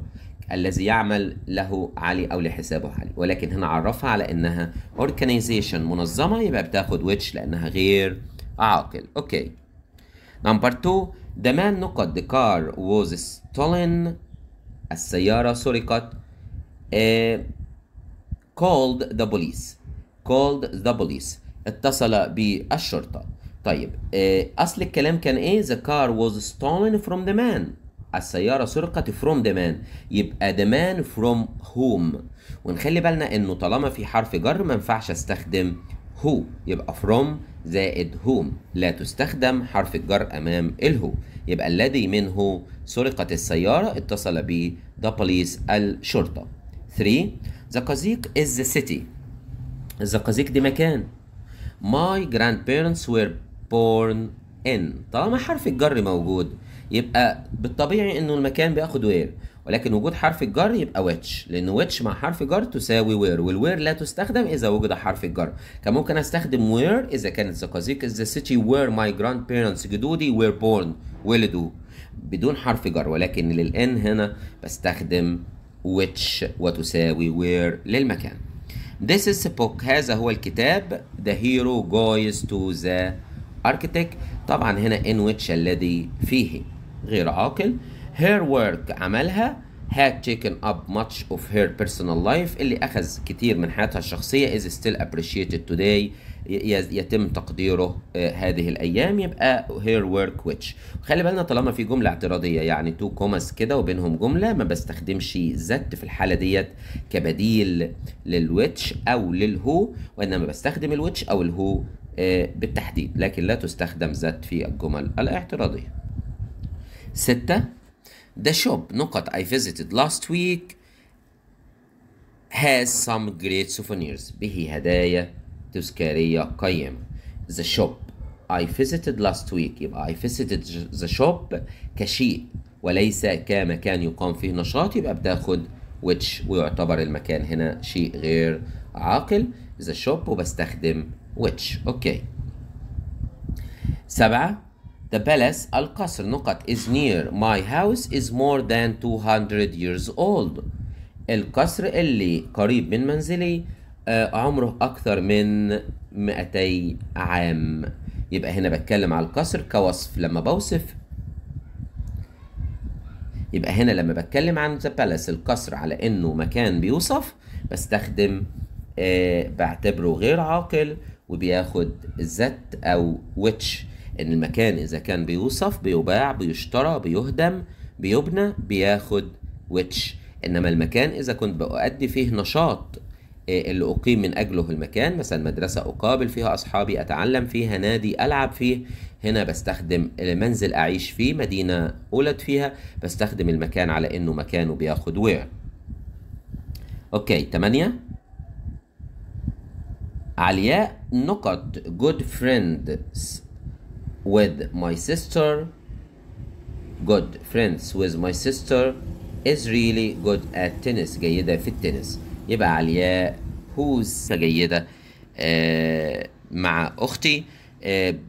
الذي يعمل له علي او لحسابه علي ولكن هنا عرفها على انها organization منظمه يبقى بتاخد which لانها غير عاقل اوكي okay. نمبر two, the man knocked the car was stolen. السيارة سرقت. Uh, called the police. Called the police. اتصل بالشرطة. طيب uh, أصل الكلام كان إيه؟ The car was stolen from the man. السيارة سرقت from the man يبقى the man from whom ونخلي بالنا إنه طالما في حرف جر ما ينفعش أستخدم هو يبقى from زائد whom لا تستخدم حرف الجر أمام الهو يبقى الذي منه سرقت السيارة اتصل به the police الشرطة 3 زقازيق is the city الزقازيق دي مكان my grandparents were born in طالما حرف الجر موجود يبقى بالطبيعي انه المكان بياخد وير ولكن وجود حرف الجر يبقى ويتش لان ويتش مع حرف جر تساوي وير والوير لا تستخدم اذا وجد حرف الجر كان ممكن استخدم وير اذا كانت ذا از ذا سيتي وير ماي جراند بيرنتس جدودي وير بورن ولدوا بدون حرف جر ولكن للان هنا بستخدم which وتساوي where للمكان This is the book هذا هو الكتاب The hero goes to the architect طبعا هنا in which الذي فيه غير عاقل her work عملها had taken up much of her personal life اللي أخذ كتير من حياتها الشخصية is still appreciated today يتم تقديره آه، هذه الأيام يبقى her work which خلي بالنا طالما في جملة اعتراضية يعني تو كومس كده وبينهم جملة ما بستخدمش ذات في الحالة ديت كبديل للويتش أو للهو وإنما بستخدم الويتش أو الهو آه، بالتحديد لكن لا تستخدم ذات في الجمل الاعتراضية ستة The shop نقط I visited last week has some great souvenirs به هدايا تذكارية قيمة The shop I visited last week يبقى I visited the shop كشيء وليس كمكان يقام فيه نشاط يبقى بتاخد which ويعتبر المكان هنا شيء غير عاقل the shop وبستخدم which اوكي okay. سبعة The palace القصر نقط is near my house is more than 200 years old القصر اللي قريب من منزلي آه، عمره أكثر من 200 عام يبقى هنا بتكلم على القصر كوصف لما بوصف يبقى هنا لما بتكلم عن the palace القصر على انه مكان بيوصف بستخدم آه بعتبره غير عاقل وبياخد ذات او which ان المكان اذا كان بيوصف بيباع بيشترى بيهدم بيبنى بياخد ويتش انما المكان اذا كنت بأؤدي فيه نشاط آه، اللي أقيم من أجله المكان مثلا مدرسة أقابل فيها أصحابي أتعلم فيها نادي ألعب فيه هنا بستخدم منزل أعيش فيه مدينة أولد فيها بستخدم المكان على إنه مكانه بياخد وير أوكي تمانية علياء نقط good friends with my sister good friends with my sister is really good at tennis جيدة في التنس يبقى على الياء who's جيدة مع أختي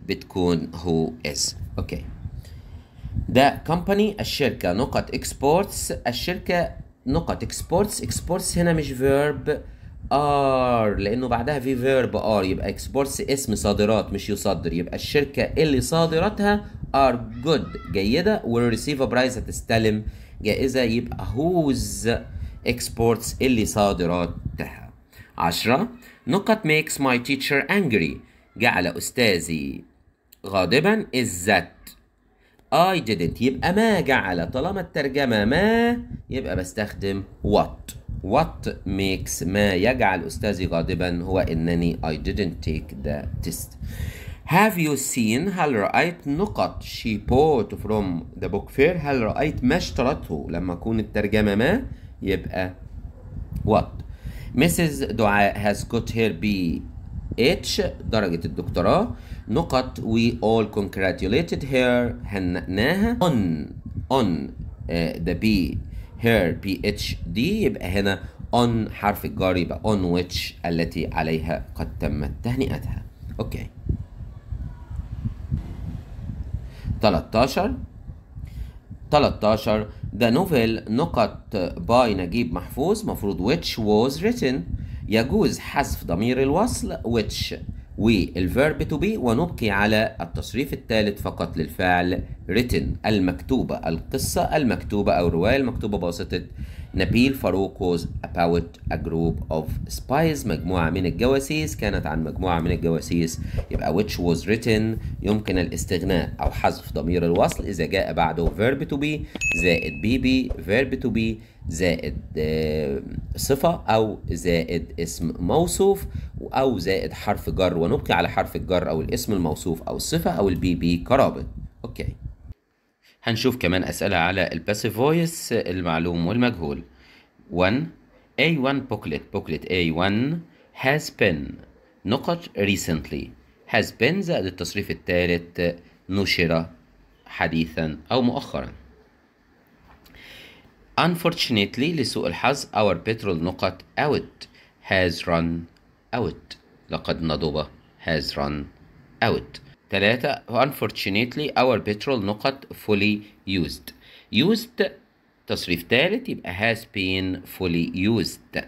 بتكون who is اوكي okay. ده company الشركة نقط exports الشركة نقط exports exports هنا مش verb ار لانه بعدها في فيرب ار يبقى اكسبورتس اسم صادرات مش يصدر يبقى الشركه اللي صادراتها ار جود جيده والريسيفر برايس هتستلم جائزه يبقى هوز اكسبورتس اللي صادراتها 10 نقط ميكس ماي تيتشر انجري جعل استاذي غاضبا is ذات اي didn't يبقى ما جعل طالما الترجمه ما يبقى بستخدم وات What makes ما يجعل أستاذي غاضبا هو أنني I didn't take the test. Have you seen هل رأيت نقط she bought from the book fair هل رأيت ما اشترته لما أكون الترجمة ما يبقى what Mrs. دعاء has got her B H درجة الدكتوراه نقط we all congratulated her هنأناها on on uh, the B اتش دي يبقى هنا on حرف الجار يبقى on which التي عليها قد تمت تهنئتها اوكي 13 13 The novel نقط باي نجيب محفوظ مفروض which was written يجوز حذف ضمير الوصل which والفيرب تو بي ونبقي على التصريف الثالث فقط للفعل written المكتوبة القصة المكتوبة أو الرواية المكتوبة بواسطة نبيل فاروق was about a group of spies مجموعة من الجواسيس كانت عن مجموعة من الجواسيس يبقى which was written يمكن الاستغناء أو حذف ضمير الوصل إذا جاء بعده verb to be زائد be be verb to be زائد آه، صفة أو زائد اسم موصوف أو زائد حرف جر ونبقي على حرف الجر أو الاسم الموصوف أو الصفة أو البي بي كرابط أوكي هنشوف كمان أسئلة على الباسيف فويس المعلوم والمجهول 1 A1 booklet booklet A1 has been نقط recently has been زائد التصريف الثالث نشر حديثا أو مؤخرا Unfortunately لسوء الحظ our petrol نقط out has run out لقد نضب has run out ثلاثة unfortunately our petrol نقط fully used used تصريف ثالث يبقى has been fully used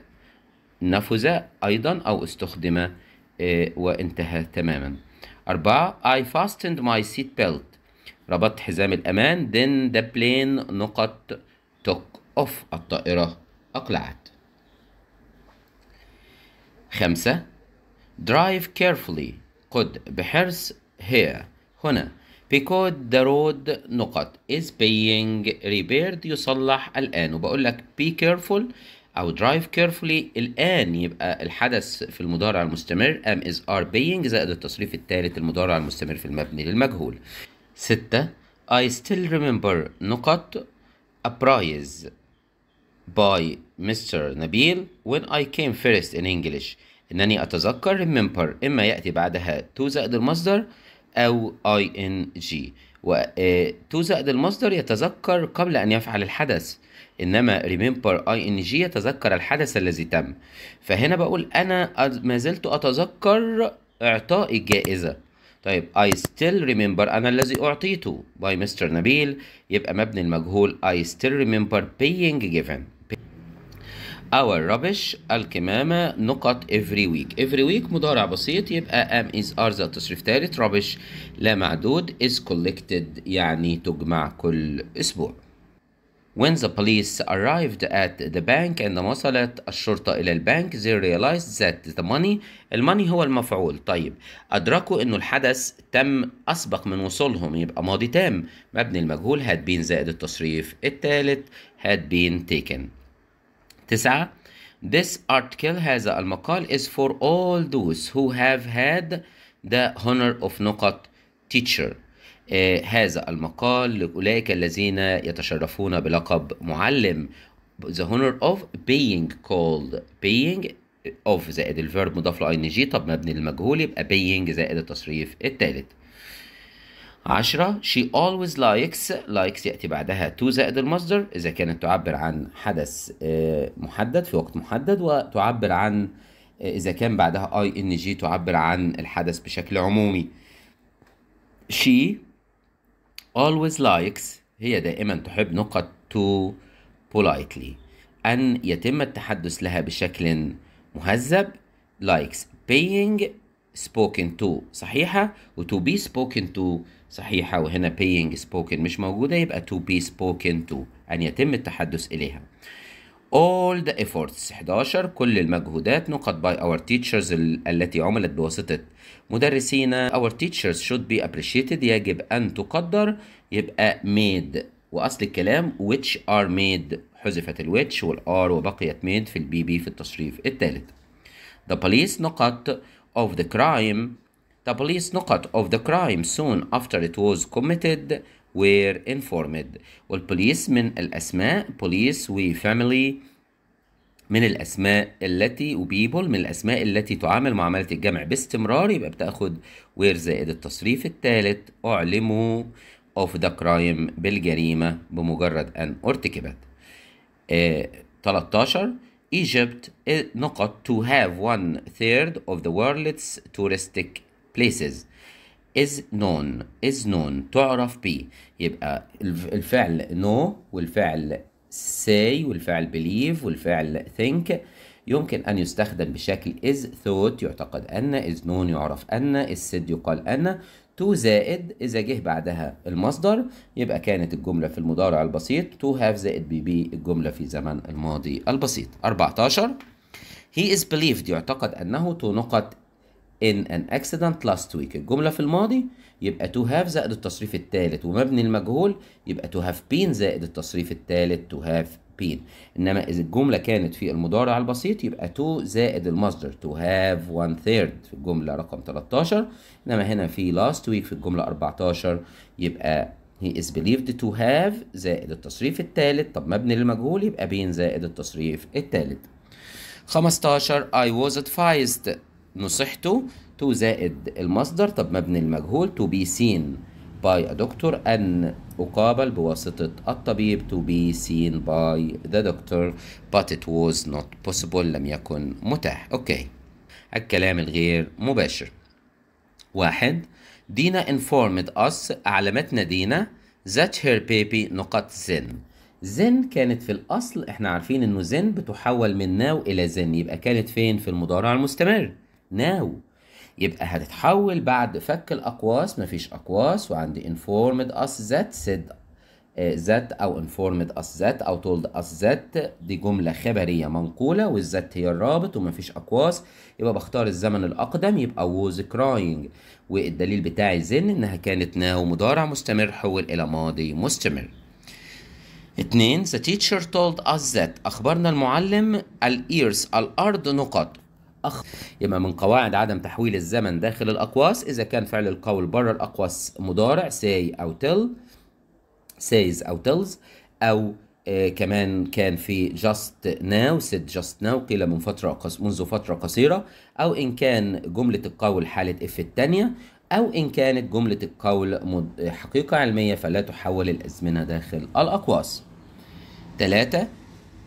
نفذ أيضا أو استخدم وانتهى تماما أربعة I fastened my seat belt ربط حزام الأمان then the plane نقط took أوف الطائرة أقلعت خمسة drive carefully قد بحرص here هنا بيكود the road نقط is being repaired يصلح الآن وبقول لك be careful أو drive carefully الآن يبقى الحدث في المضارع المستمر am is are being زائد التصريف الثالث المضارع المستمر في المبني للمجهول ستة I still remember نقط a prize by Mr. Nabil when I came first in English إنني أتذكر remember إما يأتي بعدها to زائد المصدر أو ing و آه، to زائد المصدر يتذكر قبل أن يفعل الحدث إنما remember ing يتذكر الحدث الذي تم فهنا بقول أنا ما زلت أتذكر إعطاء الجائزة طيب I still remember أنا الذي أعطيته by Mr. Nabil يبقى مبني المجهول I still remember being given our rubbish الكمامة نقط every week every week مضارع بسيط يبقى am is are ذا تصريف ثالث rubbish لا معدود is collected يعني تجمع كل أسبوع When the police arrived at the bank عندما وصلت الشرطة إلى البنك they realized that the money الماني هو المفعول طيب أدركوا إنه الحدث تم أسبق من وصولهم يبقى ماضي تام مبني المجهول had been زائد التصريف الثالث had been taken تسعة This article هذا المقال is for all those who have had the honor of نقط teacher هذا uh, المقال لأولئك الذين يتشرفون بلقب معلم the honor of being called being of زائد الفيرب مضاف ل ing طب مبني للمجهول يبقى being زائد التصريف الثالث عشرة she always likes likes يأتي بعدها to زائد المصدر إذا كانت تعبر عن حدث آه، محدد في وقت محدد وتعبر عن آه، إذا كان بعدها ing تعبر عن الحدث بشكل عمومي she always likes هي دائما تحب نقط to politely أن يتم التحدث لها بشكل مهذب likes being spoken to صحيحة و to be spoken to صحيحة وهنا being spoken مش موجودة يبقى to be spoken to أن يتم التحدث إليها all the efforts 11 كل المجهودات نقط by our teachers التي عملت بواسطة مدرسينا our teachers should be appreciated يجب أن تقدر يبقى made وأصل الكلام which are made حذفت ال which وال are وبقيت made في البي بي في التصريف الثالث the police نقط of the crime The police knocked of the crime soon after it was committed were informed والبوليس من الأسماء police وفاميلي من الأسماء التي وبيبل من الأسماء التي تعامل معاملة الجمع باستمرار يبقى بتاخد were زائد التصريف الثالث أعلموا of the crime بالجريمة بمجرد أن ارتكبت آه 13 Egypt نقط eh, to have one third of the world's touristic places is known is known تعرف ب يبقى الفعل know والفعل say والفعل believe والفعل think يمكن أن يستخدم بشكل is thought يعتقد أن is known يعرف أن is said يقال أن to زائد إذا جه بعدها المصدر يبقى كانت الجملة في المضارع البسيط to have زائد be be الجملة في زمن الماضي البسيط 14 he is believed يعتقد أنه to نقط in an accident last week الجملة في الماضي يبقى to have زائد التصريف الثالث ومبني المجهول يبقى to have been زائد التصريف الثالث to have been إنما إذا الجملة كانت في المضارع البسيط يبقى to زائد المصدر to have one third في الجملة رقم 13 إنما هنا في last week في الجملة 14 يبقى he is believed to have زائد التصريف الثالث طب مبني المجهول يبقى been زائد التصريف الثالث 15 I was advised نصيحته تو زائد المصدر طب مبني المجهول to be seen by a doctor ان اقابل بواسطه الطبيب to be seen by the doctor but it was not possible لم يكن متاح اوكي الكلام الغير مباشر واحد دينا informed us أعلمتنا دينا that her baby نقط زن زن كانت في الأصل احنا عارفين انه زن بتحول من ناو إلى زن يبقى كانت فين في المضارع المستمر ناو يبقى هتتحول بعد فك الأقواس مفيش أقواس وعندي informed us that said آه، that أو informed us that أو told us that دي جملة خبرية منقولة والذات هي الرابط ومفيش أقواس يبقى بختار الزمن الأقدم يبقى was crying والدليل بتاعي زن إنها كانت ناو مضارع مستمر حول إلى ماضي مستمر اتنين the teacher told us that أخبرنا المعلم الإيرس الأرض نقط أخ يبقى من قواعد عدم تحويل الزمن داخل الأقواس إذا كان فعل القول بره الأقواس مضارع say أو tell says أو tells أو آه كمان كان في just now said just now قيل من فترة قص منذ فترة قصيرة أو إن كان جملة القول حالة إف الثانية أو إن كانت جملة القول مد... حقيقة علمية فلا تحول الأزمنة داخل الأقواس. تلاتة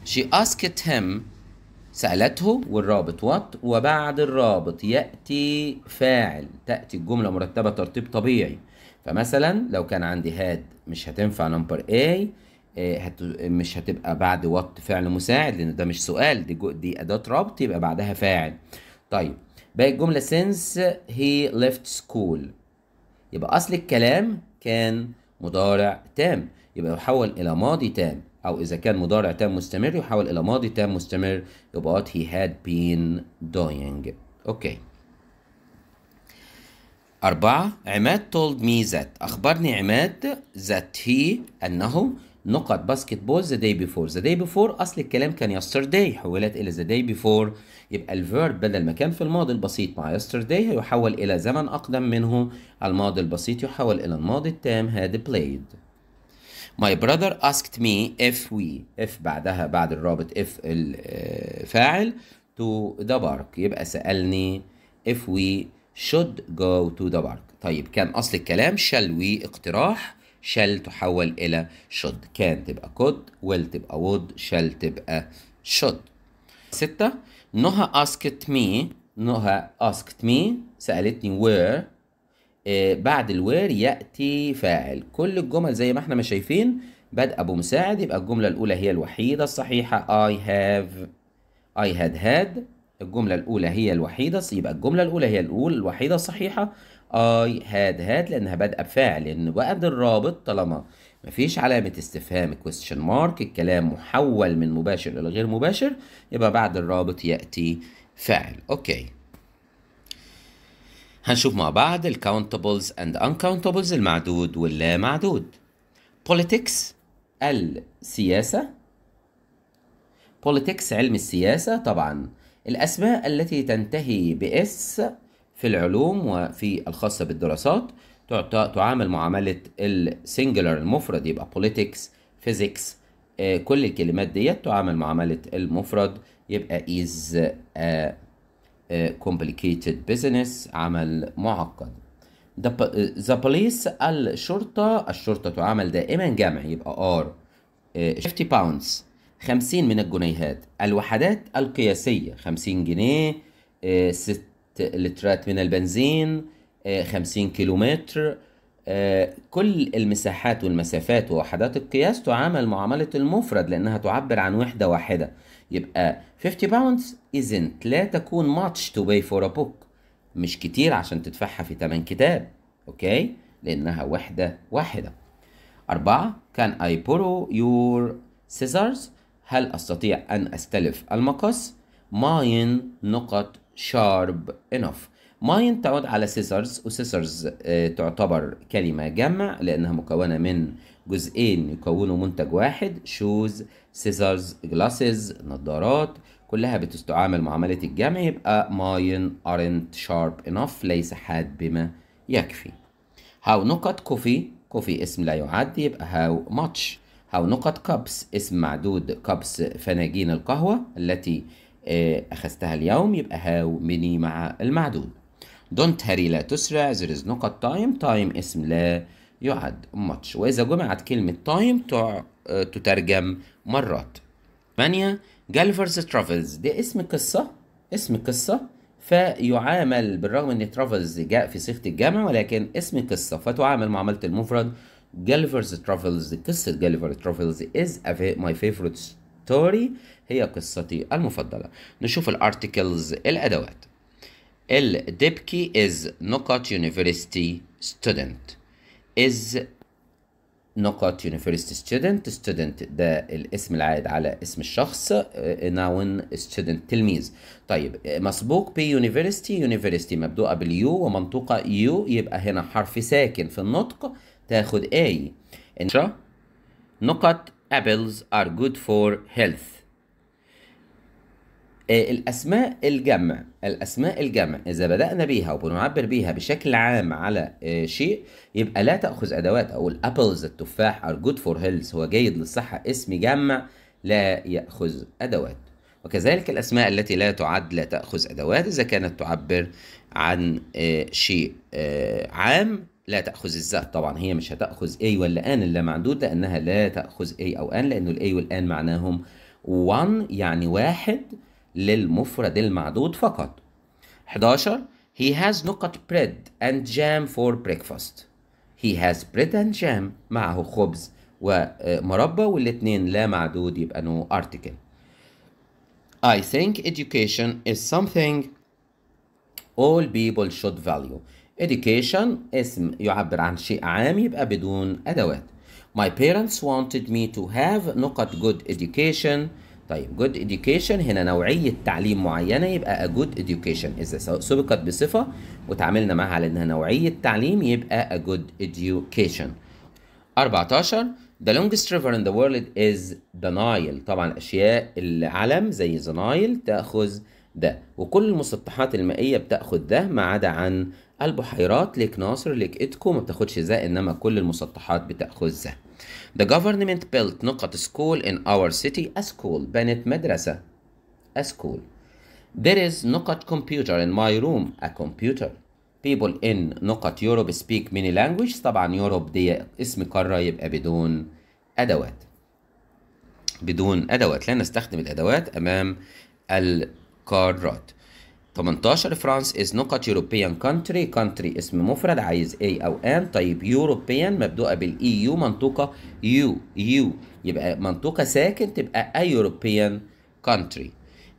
She asked him سألته والرابط وات وبعد الرابط يأتي فاعل تأتي الجملة مرتبة ترتيب طبيعي فمثلا لو كان عندي هاد مش هتنفع نمبر A آه، هت مش هتبقى بعد وات فعل مساعد لأن ده مش سؤال دي, دي أداة ربط يبقى بعدها فاعل طيب باقي الجملة since he left school يبقى أصل الكلام كان مضارع تام يبقى يحول إلى ماضي تام أو إذا كان مضارع تام مستمر يحول إلى ماضي تام مستمر يبقى what he had been doing أوكي أربعة عماد told me that أخبرني عماد that he أنه نقط باسكت بول the day before the day before اصل الكلام كان yesterday حولت الى the day before يبقى الفيرب بدل ما كان في الماضي البسيط مع yesterday هيحول الى زمن اقدم منه الماضي البسيط يحول الى الماضي التام had played My brother asked me if we if بعدها بعد الرابط if الفاعل to the park يبقى سألني if we should go to the park طيب كان أصل الكلام shall we اقتراح shall تحول إلى should كان تبقى could will تبقى would shall تبقى should ستة نهى asked me نهى asked me سألتني where آه، بعد الوير ياتي فاعل كل الجمل زي ما احنا ما شايفين بادئه بمساعد يبقى الجملة الأولى هي الوحيدة الصحيحة I have I had had الجملة الأولى هي الوحيدة يبقى الجملة الأولى هي الأولى الوحيدة الصحيحة I had had لأنها بادئة بفاعل لأن وقت الرابط طالما مفيش علامة استفهام question mark الكلام محول من مباشر إلى غير مباشر يبقى بعد الرابط يأتي فعل أوكي هنشوف مع بعض الكاونتبلز اند uncountables المعدود واللا معدود بوليتكس السياسة بوليتكس علم السياسة طبعا الأسماء التي تنتهي بإس في العلوم وفي الخاصة بالدراسات تعامل معاملة السنجلر المفرد يبقى بوليتكس فيزيكس آه، كل الكلمات ديت تعامل معاملة المفرد يبقى is a آه، آه، complicated business عمل معقد آه، the police الشرطة الشرطة تعامل دائما جمع يبقى ار 50 باوندز 50 من الجنيهات الوحدات القياسية 50 جنيه 6 آه، لترات من البنزين 50 كيلومتر كل المساحات والمسافات ووحدات القياس تعامل معاملة المفرد لأنها تعبر عن وحدة واحدة يبقى 50 باوندز إذن لا تكون ماتش تو باي فور ا بوك مش كتير عشان تدفعها في تمن كتاب أوكي لأنها وحدة واحدة أربعة كان اي بورو يور سيزرز هل أستطيع أن أستلف المقص ماين نقط شارب انف ماين تعود على سيزرز وسيزرز آه، تعتبر كلمة جمع لأنها مكونة من جزئين يكونوا منتج واحد شوز سيزرز جلاسز نظارات كلها بتستعمل معاملة الجمع يبقى ماين ارنت شارب انف ليس حاد بما يكفي هاو نقط كوفي كوفي اسم لا يعد يبقى هاو ماتش هاو نقط كابس اسم معدود كابس فناجين القهوة التي آه، أخذتها اليوم يبقى هاو ميني مع المعدود دونت هاري لا تسرع there is نقط تايم تايم اسم لا يعد ماتش وإذا جمعت كلمة تايم آه، تترجم مرات ثمانية جالفرز ترافلز ده اسم قصة اسم قصة فيعامل بالرغم ان ترافلز جاء في صيغة الجمع ولكن اسم قصة فتعامل معاملة المفرد جالفرز ترافلز قصة جاليفر ترافلز از ماي فيفورت ستوري هي قصتي المفضلة نشوف الارتكلز الادوات الديبكي از نقط يونيفرستي ستودنت از نقط يونيفرستي ستودنت ستودنت ده الاسم العائد على اسم الشخص ناون ستودنت تلميذ طيب مسبوق يونيفرستي يونيفرسيتي مبدوءه باليو ومنطوقه يو يبقى هنا حرف ساكن في النطق تاخد اي نقط apples are good for health آه، الأسماء الجمع الأسماء الجمع إذا بدأنا بيها وبنعبر بيها بشكل عام على آه، شيء يبقى لا تأخذ أدوات أو الأبلز التفاح أر جود فور هيلث هو جيد للصحة اسم جمع لا يأخذ أدوات وكذلك الأسماء التي لا تعد لا تأخذ أدوات إذا كانت تعبر عن آه، شيء عام لا تأخذ الذات طبعا هي مش هتأخذ أي ولا آن إلا معدود لأنها لا تأخذ أي أو آن لأنه الأي والآن معناهم 1 يعني واحد للمفرد المعدود فقط 11 He has نقط bread and jam for breakfast He has bread and jam معه خبز ومربى والاثنين لا معدود يبقى no article I think education is something all people should value education اسم يعبر عن شيء عام يبقى بدون أدوات My parents wanted me to have نقط good education طيب جود education هنا نوعية تعليم معينة يبقى a good education إذا سبقت بصفة وتعاملنا معها على إنها نوعية تعليم يبقى a good education 14 The longest river in the world is the Nile طبعا أشياء العلم زي the Nile تأخذ ده وكل المسطحات المائية بتأخذ ده ما عدا عن البحيرات ليك ناصر ليك إتكو ما بتاخدش ده إنما كل المسطحات بتأخذ ده The government built نقط school in our city a school بنت مدرسة a school There is نقط computer in my room a computer people in نقط Europe speak many languages طبعا يوروب دي اسم قارة يبقى بدون أدوات بدون أدوات لا نستخدم الأدوات أمام القارات 18 فرانس از نقط يوروبيان كونتري كونتري اسم مفرد عايز اي او ان طيب يوروبيان مبدوءه بالاي يو e منطوقه يو يو يبقى منطوقه ساكن تبقى اي يوروبيان كونتري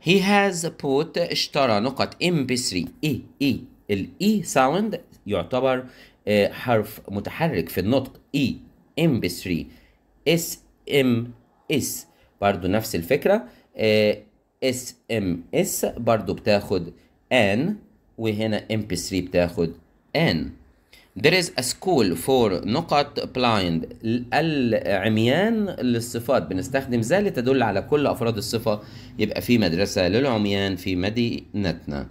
هي هاز بوت اشترى نقط ام بي 3 اي اي الاي ساوند يعتبر آه، حرف متحرك في النطق اي ام بي 3 اس ام اس برضو نفس الفكره اس ام اس برضو بتاخد N وهنا MP3 بتاخد N There is a school for نقط blind العميان للصفات بنستخدم ذا لتدل على كل أفراد الصفة يبقى في مدرسة للعميان في مدينتنا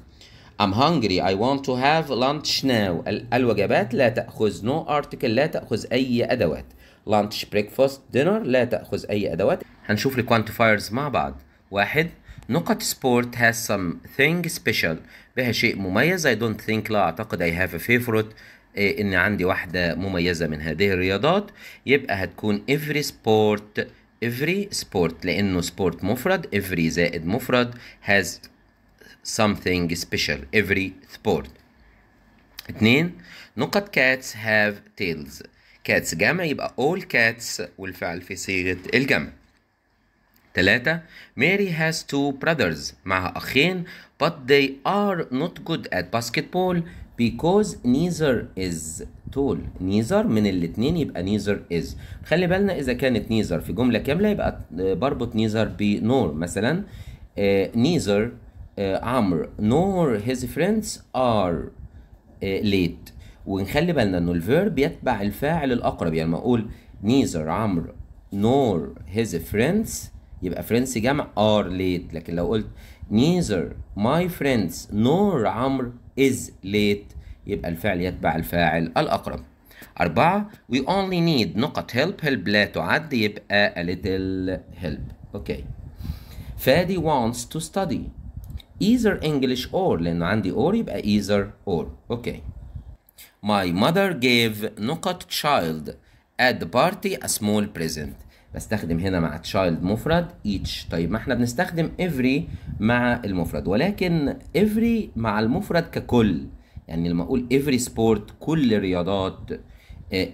I'm hungry I want to have lunch now الوجبات لا تأخذ no article لا تأخذ أي أدوات lunch breakfast dinner لا تأخذ أي أدوات هنشوف الكوانتيفايرز مع بعض واحد نقط sport has something special بها شيء مميز I don't think لا أعتقد I have a favorite إيه إن عندي واحدة مميزة من هذه الرياضات يبقى هتكون every sport every sport لأنه sport مفرد every زائد مفرد has something special every sport اتنين نقط cats have tails cats جمع يبقى all cats والفعل في صيغة الجمع 3 Mary has two brothers معها أخين but they are not good at basketball because neither is tall neither من الاتنين يبقى neither is خلي بالنا إذا كانت neither في جملة كاملة يبقى بربط neither nor مثلا neither عمرو nor his friends are late ونخلي بالنا إنه الفيرب يتبع الفاعل الأقرب يعني ما أقول neither عمرو nor his friends يبقى فريندز جمع ار ليت لكن لو قلت neither my friends nor عمرو is late يبقى الفعل يتبع الفاعل الأقرب أربعة we only need نقط help help لا تعد يبقى a little help أوكي okay. فادي wants to study either English or لأنه عندي or يبقى either or أوكي okay. my mother gave نقط child at the party a small present استخدم هنا مع تشايلد مفرد each طيب ما احنا بنستخدم every مع المفرد ولكن every مع المفرد ككل يعني لما اقول every sport كل الرياضات اه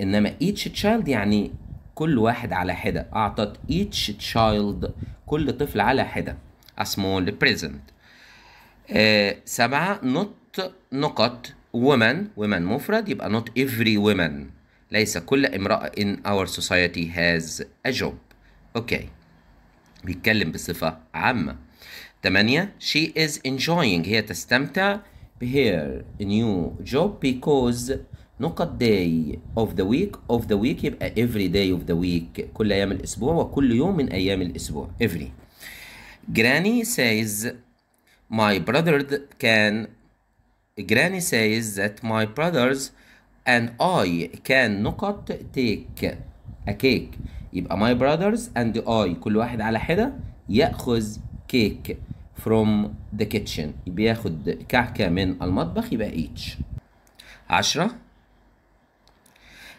انما each child يعني كل واحد على حدة اعطت each child كل طفل على حدة a small present اه سبعة not نقط women women مفرد يبقى not every ومن ليس كل امرأة in our society has a job اوكي بيتكلم بصفة عامة 8 she is enjoying هي تستمتع بهير new job because نقط day of the week of the week يبقى every day of the week كل أيام الأسبوع وكل يوم من أيام الأسبوع every Granny says my brother can Granny says that my brothers and I can نقط take a cake يبقى my brothers and I كل واحد على حدة يأخذ cake from the kitchen بياخد كعكة من المطبخ يبقى each عشرة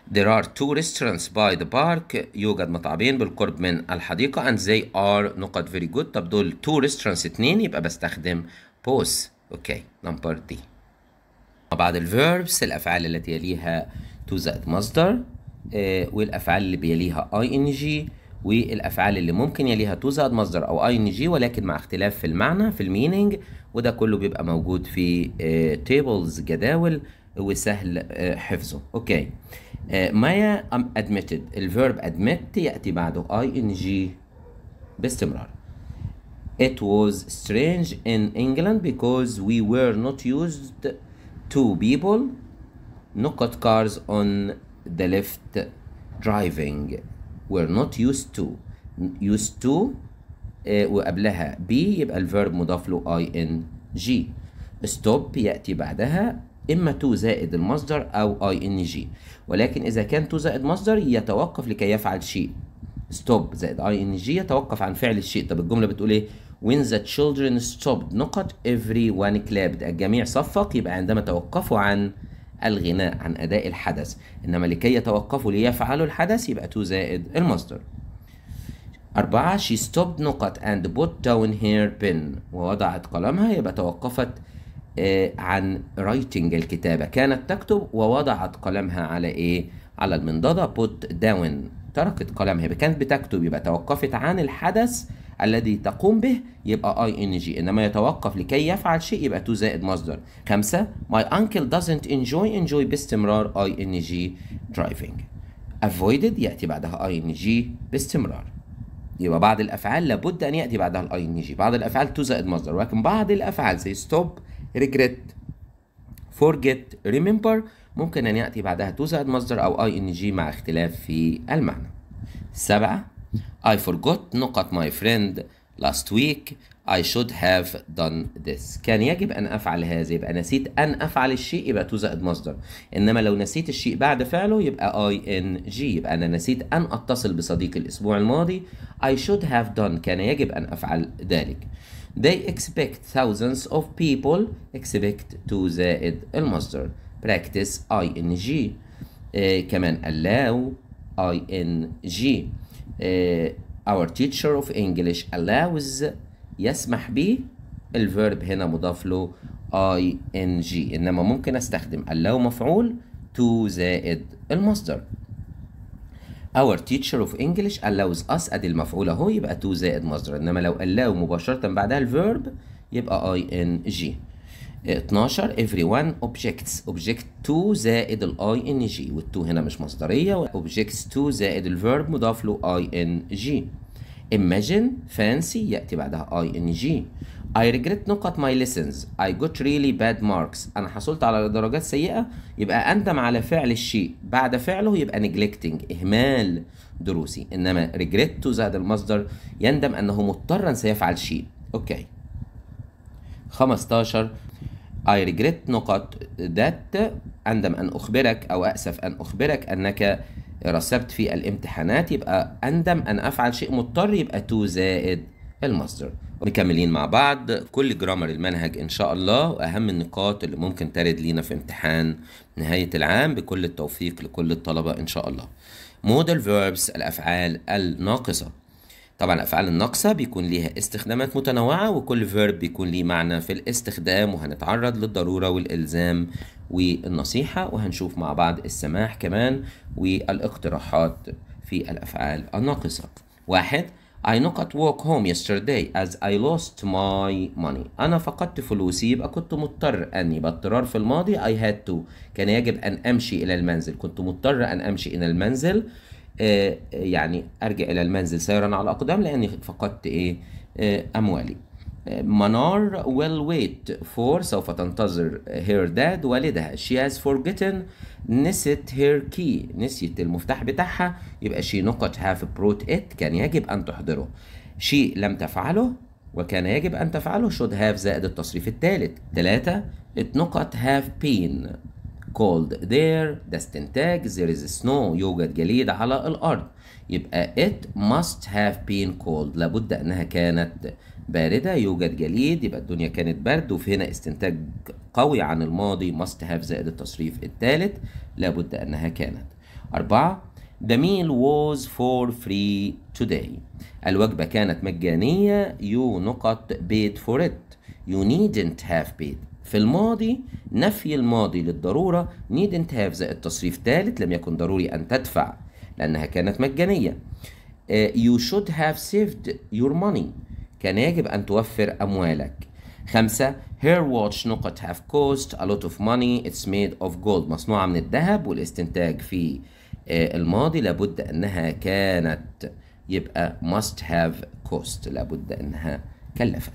There are two restaurants by the park يوجد مطعمين بالقرب من الحديقة and they are نقط very good طب دول two restaurants اتنين يبقى بستخدم both اوكي okay. نمبر D بعض الفيربس الأفعال التي يليها to زائد مصدر آه، والأفعال اللي بيليها ing والأفعال اللي ممكن يليها to زائد مصدر أو ing ولكن مع اختلاف في المعنى في المينينج وده كله بيبقى موجود في آه، tables جداول وسهل آه، حفظه اوكي مايا ام ادميتد الفيرب ادميت ياتي بعده اي ان جي باستمرار It was strange in England because we were not used two people نقط cars on the left driving were not used to used to uh, وقبلها be يبقى الفيرب مضاف له اي ان جي stop يأتي بعدها إما تو زائد المصدر أو اي ان جي ولكن إذا كان تو زائد مصدر يتوقف لكي يفعل شيء stop زائد اي ان جي يتوقف عن فعل الشيء طب الجملة بتقول إيه when the children stopped نقط every one clapped الجميع صفق يبقى عندما توقفوا عن الغناء عن أداء الحدث إنما لكي يتوقفوا ليفعلوا الحدث يبقى تو زائد المصدر أربعة she stopped نقط and put down her pen ووضعت قلمها يبقى توقفت آه، عن writing الكتابة كانت تكتب ووضعت قلمها على إيه؟ على المنضدة put down تركت قلمها يبقى كانت بتكتب يبقى توقفت عن الحدث الذي تقوم به يبقى اي ان جي انما يتوقف لكي يفعل شيء يبقى تو زائد مصدر خمسة my uncle doesn't enjoy enjoy باستمرار اي ان جي driving avoided ياتي بعدها اي ان جي باستمرار يبقى بعض الافعال لابد ان ياتي بعدها الاي ان جي بعض الافعال تو زائد مصدر ولكن بعض الافعال زي stop regret forget remember ممكن ان ياتي بعدها تو زائد مصدر او اي ان جي مع اختلاف في المعنى سبعة I forgot نقط my friend last week I should have done this كان يجب أن أفعل هذا يبقى نسيت أن أفعل الشيء يبقى to زائد مصدر إنما لو نسيت الشيء بعد فعله يبقى ing يبقى أنا نسيت أن أتصل بصديقي الأسبوع الماضي I should have done كان يجب أن أفعل ذلك They expect thousands of people expect to زائد المصدر practice ing آه كمان allow ing Uh, our teacher of English allows يسمح به الفيرب هنا مضاف له ing انما ممكن استخدم allow مفعول to زائد المصدر our teacher of English allows us ادي المفعول اهو يبقى to زائد مصدر انما لو allow مباشرة بعدها الفيرب يبقى ing 12 every one objects object 2 زائد الاي ان جي وال2 هنا مش مصدريه objects 2 زائد الفيرب مضاف له اي ان جي imagine fancy ياتي بعدها اي ان جي I regret نقط my lessons I got really bad marks أنا حصلت على درجات سيئة يبقى أندم على فعل الشيء بعد فعله يبقى neglecting إهمال دروسي إنما regret زائد المصدر يندم أنه مضطرا سيفعل شيء أوكي 15 I regret نقط that عندما أن أخبرك أو أأسف أن أخبرك أنك رسبت في الامتحانات يبقى أندم أن أفعل شيء مضطر يبقى to زائد المصدر مكملين مع بعض كل جرامر المنهج إن شاء الله وأهم النقاط اللي ممكن ترد لينا في امتحان نهاية العام بكل التوفيق لكل الطلبة إن شاء الله موديل verbs الأفعال الناقصة طبعا أفعال الناقصة بيكون ليها استخدامات متنوعة وكل فيرب بيكون ليه معنى في الاستخدام وهنتعرض للضرورة والإلزام والنصيحة وهنشوف مع بعض السماح كمان والاقتراحات في الأفعال الناقصة واحد I not at walk home yesterday as I lost my money. أنا فقدت فلوسي يبقى كنت مضطر أني باضطرار في الماضي I had to كان يجب أن أمشي إلى المنزل كنت مضطر أن أمشي إلى المنزل آه، آه، يعني ارجع الى المنزل سيرا على الاقدام لاني فقدت ايه آه، اموالي منار will wait for سوف تنتظر her dad والدها she has forgotten نسيت her key نسيت المفتاح بتاعها يبقى she نقط have brought it كان يجب أن تحضره she لم تفعله وكان يجب أن تفعله should have زائد التصريف الثالث ثلاثة ات نقط have been cold there ده استنتاج there is snow يوجد جليد على الأرض يبقى it must have been cold لابد أنها كانت باردة يوجد جليد يبقى الدنيا كانت برد وفي هنا استنتاج قوي عن الماضي must have زائد التصريف الثالث لابد أنها كانت أربعة The meal was for free today الوجبة كانت مجانية you نقط paid for it you needn't have paid في الماضي نفي الماضي للضرورة needn't have زائد تصريف ثالث لم يكن ضروري أن تدفع لأنها كانت مجانية آه، you should have saved your money كان يجب أن توفر أموالك خمسة her watch نقط have cost a lot of money it's made of gold مصنوعة من الذهب والاستنتاج في آه، الماضي لابد أنها كانت يبقى must have cost لابد أنها كلفت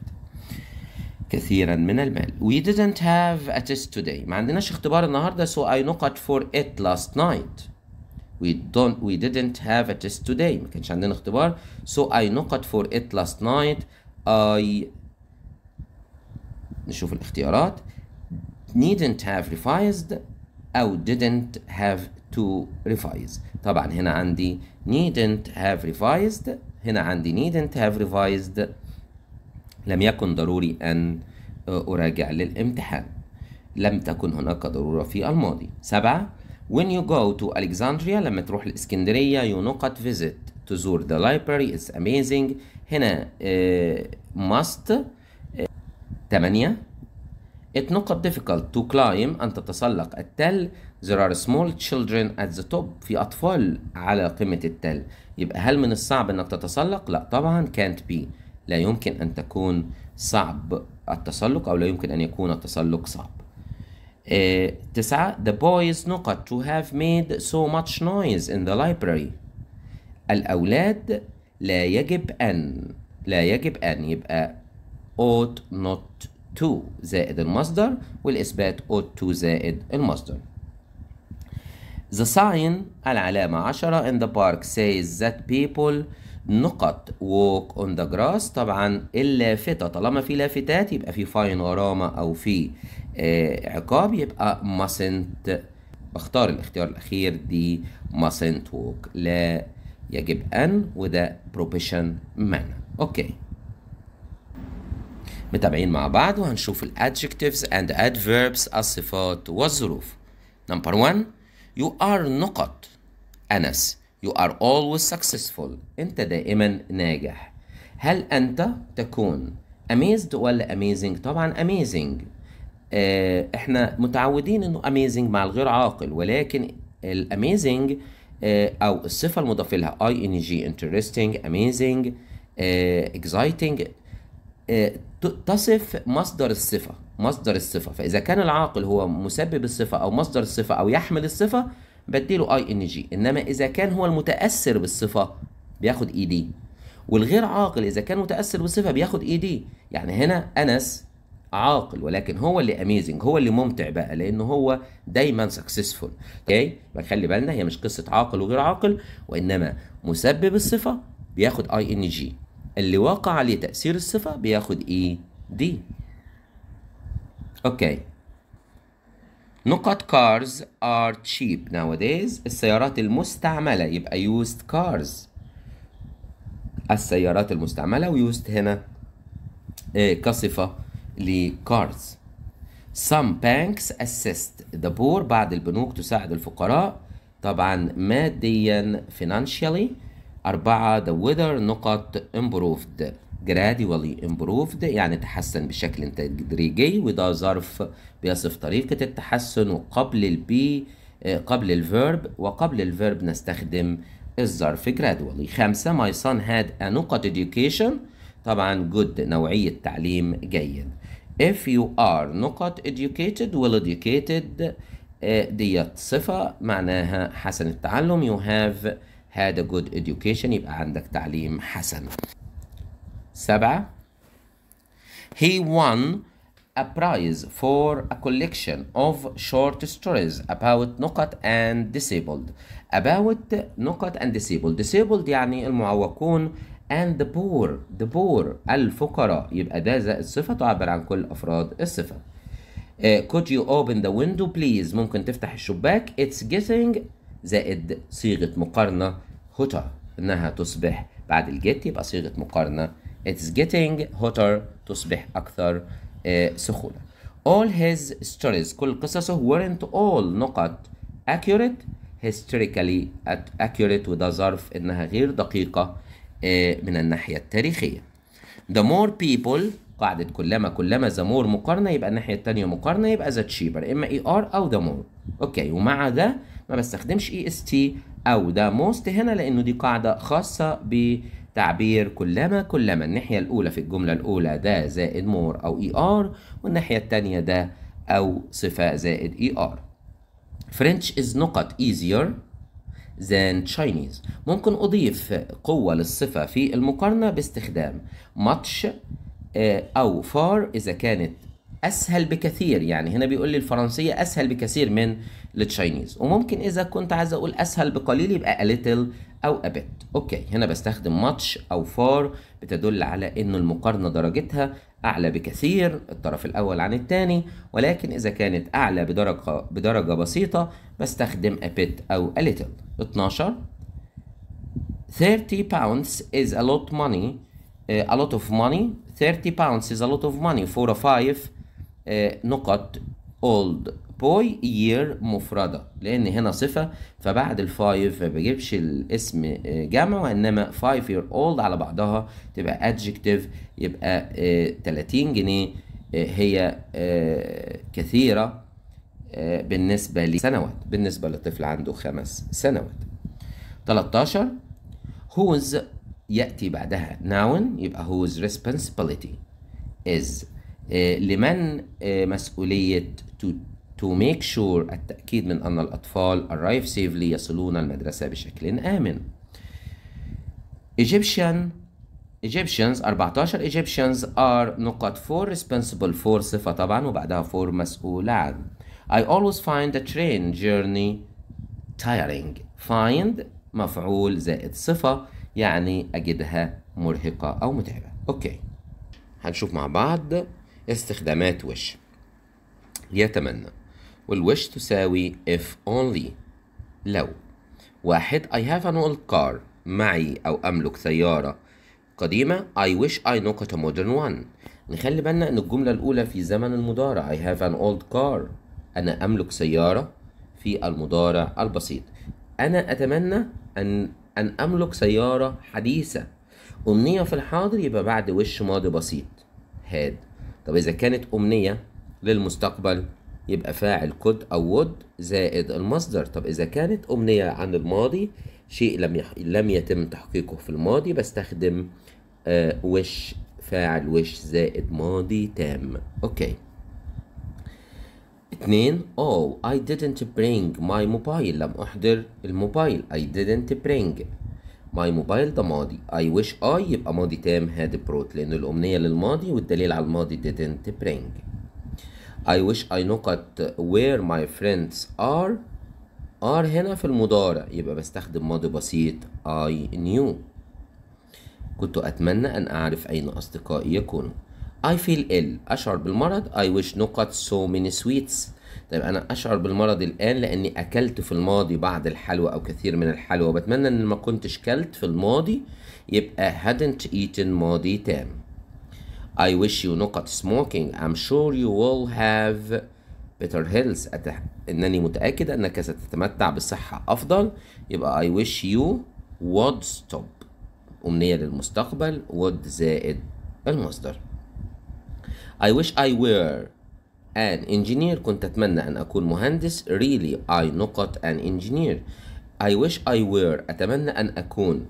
كثيرا من المال We didn't have a test today ما عندناش اختبار النهاردة so I knocked for it last night We don't we didn't have a test today ما كانش عندنا اختبار so I knocked for it last night I نشوف الاختيارات needn't have revised أو didn't have to revise طبعا هنا عندي needn't have revised هنا عندي needn't have revised لم يكن ضروري أن آه، أراجع للامتحان لم تكن هناك ضرورة في الماضي سبعة When you go to Alexandria لما تروح الإسكندرية you not visit تزور the library it's amazing هنا uh, must آه، تمانية It not difficult to climb أن تتسلق التل There are small children at the top في أطفال على قمة التل يبقى هل من الصعب أنك تتسلق؟ لا طبعا can't be لا يمكن أن تكون صعب التسلق أو لا يمكن أن يكون التسلق صعب إيه تسعة The boys نقط to have made so much noise in the library الأولاد لا يجب أن لا يجب أن يبقى ought not to زائد المصدر والإثبات ought to زائد المصدر The sign العلامة عشرة in the park says that people نقط ووك اون ذا جراس طبعا اللافتة طالما في لافتات يبقى في فاين غرامه او في آه عقاب يبقى mustn't بختار الاختيار الاخير دي mustn't walk لا يجب ان وده بروبيشن مان اوكي متابعين مع بعض وهنشوف adjectives and adverbs الصفات والظروف نمبر 1 you are نقط أنس You are always successful أنت دائما ناجح هل أنت تكون amazed ولا amazing؟ طبعا amazing آه احنا متعودين انه amazing مع الغير عاقل ولكن الاميزنج آه او الصفه المضافة لها اي ان جي انترستنج اميزنج اكزايتنج تصف مصدر الصفه مصدر الصفه فاذا كان العاقل هو مسبب الصفه او مصدر الصفه او يحمل الصفه بديله اي ان جي انما اذا كان هو المتاثر بالصفه بياخد اي e دي والغير عاقل اذا كان متاثر بالصفه بياخد اي e دي يعني هنا انس عاقل ولكن هو اللي اميزنج هو اللي ممتع بقى لان هو دايما سكسسفول اوكي فخلي بالنا هي مش قصه عاقل وغير عاقل وانما مسبب الصفه بياخد اي ان جي اللي واقع عليه تاثير الصفه بياخد اي دي اوكي نقط cars are cheap nowadays السيارات المستعملة يبقى used cars السيارات المستعملة وused هنا إيه، كصفة لcars some banks assist the poor بعض البنوك تساعد الفقراء طبعا ماديا financially أربعة the weather نقط improved gradually improved يعني تحسن بشكل تدريجي وده ظرف بيصف طريقة التحسن آه، وقبل البي قبل الفيرب وقبل الفيرب نستخدم الظرف gradually خمسة my son had a good education طبعا good نوعية تعليم جيد if you are not educated well educated آه، ديت صفة معناها حسن التعلم you have had a good education يبقى عندك تعليم حسن سبعة He won a prize for a collection of short stories about نقط and disabled about نقط and disabled disabled يعني المعوقون and the poor the poor الفقراء يبقى ده الصفة تعبر عن كل أفراد الصفة uh, could you open the window please ممكن تفتح الشباك it's getting زائد صيغة مقارنة هتا إنها تصبح بعد الجت يبقى صيغة مقارنة It's getting hotter تصبح أكثر آه، سخونة All his stories كل قصصه weren't all نقط accurate historically accurate وده ظرف إنها غير دقيقة آه، من الناحية التاريخية The more people قاعدة كلما كلما the more مقارنة يبقى الناحية التانية مقارنة يبقى the cheaper إما اي e ار أو the more أوكي ومع ده ما بستخدمش اي اس تي أو the most هنا لأنه دي قاعدة خاصة ب تعبير كلما كلما الناحية الأولى في الجملة الأولى ده زائد مور أو إي e آر والناحية التانية ده أو صفة زائد إي e آر French is نقط easier than Chinese ممكن أضيف قوة للصفة في المقارنة باستخدام much آه، أو far إذا كانت أسهل بكثير يعني هنا بيقول لي الفرنسية أسهل بكثير من للتشاينيز وممكن اذا كنت عايز اقول اسهل بقليل يبقى a little او a bit اوكي هنا بستخدم much او far بتدل على ان المقارنه درجتها اعلى بكثير الطرف الاول عن الثاني ولكن اذا كانت اعلى بدرجه بدرجه بسيطه بستخدم a bit او a little 12 30 pounds is a lot money آه، a lot of money 30 pounds is a lot of money for a 5 نقط old باي يير مفردة لأن هنا صفة فبعد الفايف ما بجيبش الاسم آه، جمع وإنما فايف يير اولد على بعضها تبقى adjective يبقى 30 آه، جنيه آه، هي كثيرة بالنسبة لسنوات بالنسبة لطفل عنده خمس سنوات 13 whose يأتي بعدها ناون يبقى whose responsibility is لمن مسؤولية to to make sure التأكيد من أن الأطفال arrive safely يصلون المدرسة بشكل آمن. Egyptian Egyptians 14 Egyptians are نقط for responsible for صفة طبعا وبعدها for مسؤول عن. I always find the train journey tiring. Find مفعول زائد صفة يعني أجدها مرهقة أو متعبة. أوكي. هنشوف مع بعض استخدامات وش. يتمنى والوش تساوي if only لو واحد I have an old car معي أو أملك سيارة قديمة I wish I know a modern one نخلي بالنا إن الجملة الأولى في زمن المضارع I have an old car أنا أملك سيارة في المضارع البسيط أنا أتمنى أن أن أملك سيارة حديثة أمنية في الحاضر يبقى بعد وش ماضي بسيط هاد طب إذا كانت أمنية للمستقبل يبقى فاعل كود أو would زائد المصدر طب إذا كانت أمنية عن الماضي شيء لم يح... لم يتم تحقيقه في الماضي بستخدم آه وش فاعل وش زائد ماضي تام اوكي اتنين oh I didn't bring my mobile لم أحضر الموبايل I didn't bring my mobile ده ماضي I wish I يبقى ماضي تام had brought لأن الأمنية للماضي والدليل على الماضي didn't bring I wish I know where my friends are are هنا في المضارع يبقى بستخدم ماضي بسيط I knew كنت أتمنى أن أعرف أين أصدقائي يكونوا I feel ill أشعر بالمرض I wish نقط so many sweets طيب أنا أشعر بالمرض الآن لأني أكلت في الماضي بعض الحلوى أو كثير من الحلوى بتمنى إن ما كنتش كلت في الماضي يبقى hadn't eaten ماضي تام I wish you cut smoking I'm sure you will have better health أتح... إنني متأكد أنك ستتمتع بصحة أفضل يبقى I wish you would stop أمنية للمستقبل would زائد المصدر I wish I were an engineer كنت أتمنى أن أكون مهندس really I not an engineer I wish I were أتمنى أن أكون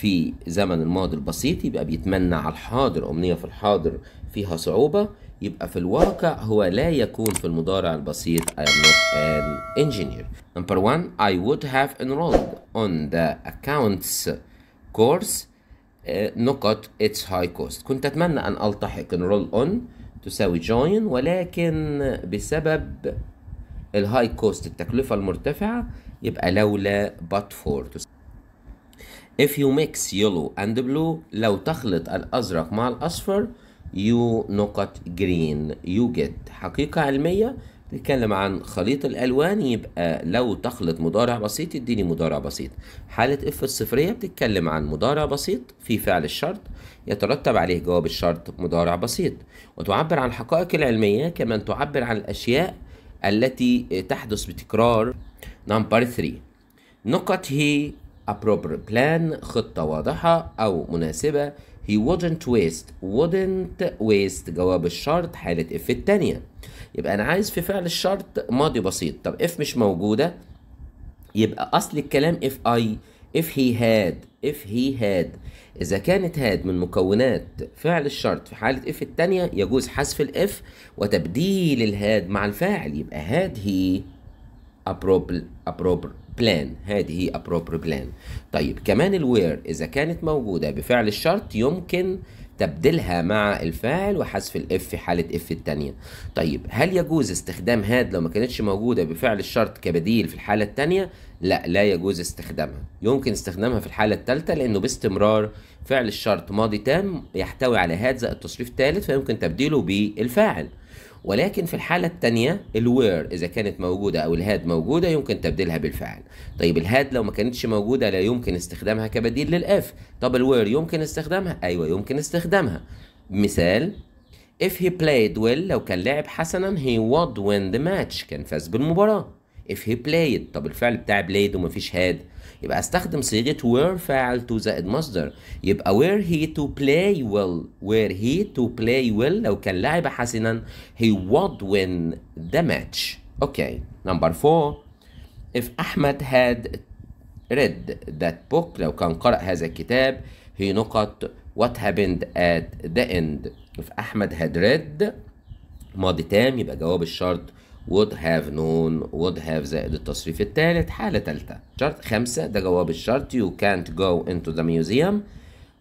في زمن الماضي البسيط يبقى بيتمنى على الحاضر أمنية في الحاضر فيها صعوبة يبقى في الواقع هو لا يكون في المضارع البسيط I am not an engineer. Number one, I would have enrolled on the accounts course uh, نقط its high cost. كنت أتمنى أن ألتحق enroll on تساوي join ولكن بسبب الهاي كوست التكلفة المرتفعة يبقى لولا but for تساوي. if you mix yellow and blue لو تخلط الأزرق مع الأصفر you نقط green you get حقيقة علمية نتكلم عن خليط الألوان يبقى لو تخلط مضارع بسيط يديني مضارع بسيط حالة اف الصفرية بتتكلم عن مضارع بسيط في فعل الشرط يترتب عليه جواب الشرط مضارع بسيط وتعبر عن الحقائق العلمية كمان تعبر عن الأشياء التي تحدث بتكرار number 3 نقط هي a proper plan خطة واضحة أو مناسبة he wouldn't waste wouldn't waste جواب الشرط حالة if التانية يبقى أنا عايز في فعل الشرط ماضي بسيط طب if مش موجودة يبقى أصل الكلام if I if he had if he had إذا كانت had من مكونات فعل الشرط في حالة if التانية يجوز حذف ال if وتبديل الهاد مع الفاعل يبقى had he appropriate proper, بلان هذه هي ابروبر بلان طيب كمان الوير إذا كانت موجودة بفعل الشرط يمكن تبديلها مع الفاعل وحذف الاف في حالة اف الثانيه طيب هل يجوز استخدام هاد لو ما كانتش موجودة بفعل الشرط كبديل في الحالة الثانيه لا لا يجوز استخدامها يمكن استخدامها في الحالة الثالثه لأنه باستمرار فعل الشرط ماضي تام يحتوي على هاد زائد تصريف ثالث فيمكن تبديله بالفاعل ولكن في الحالة التانية الوير إذا كانت موجودة أو الهاد موجودة يمكن تبديلها بالفعل طيب الهاد لو ما كانتش موجودة لا يمكن استخدامها كبديل للإف طب الوير يمكن استخدامها أيوة يمكن استخدامها مثال if he played well لو كان لعب حسنا he would win the match كان فاز بالمباراة if he played طب الفعل بتاع played فيش هاد يبقى استخدم صيغه وير فاعل تو زائد مصدر يبقى وير هي تو بلاي ويل وير هي تو بلاي ويل لو كان لعب حسنا هي وود وين ذا ماتش اوكي نمبر 4 اف احمد هاد read that book لو كان قرا هذا الكتاب هي نقط what happened at the end if احمد had read ماضي تام يبقى جواب الشرط would have known would have زائد التصريف الثالث حالة ثالثة شرط خمسة ده جواب الشرط you can't go into the museum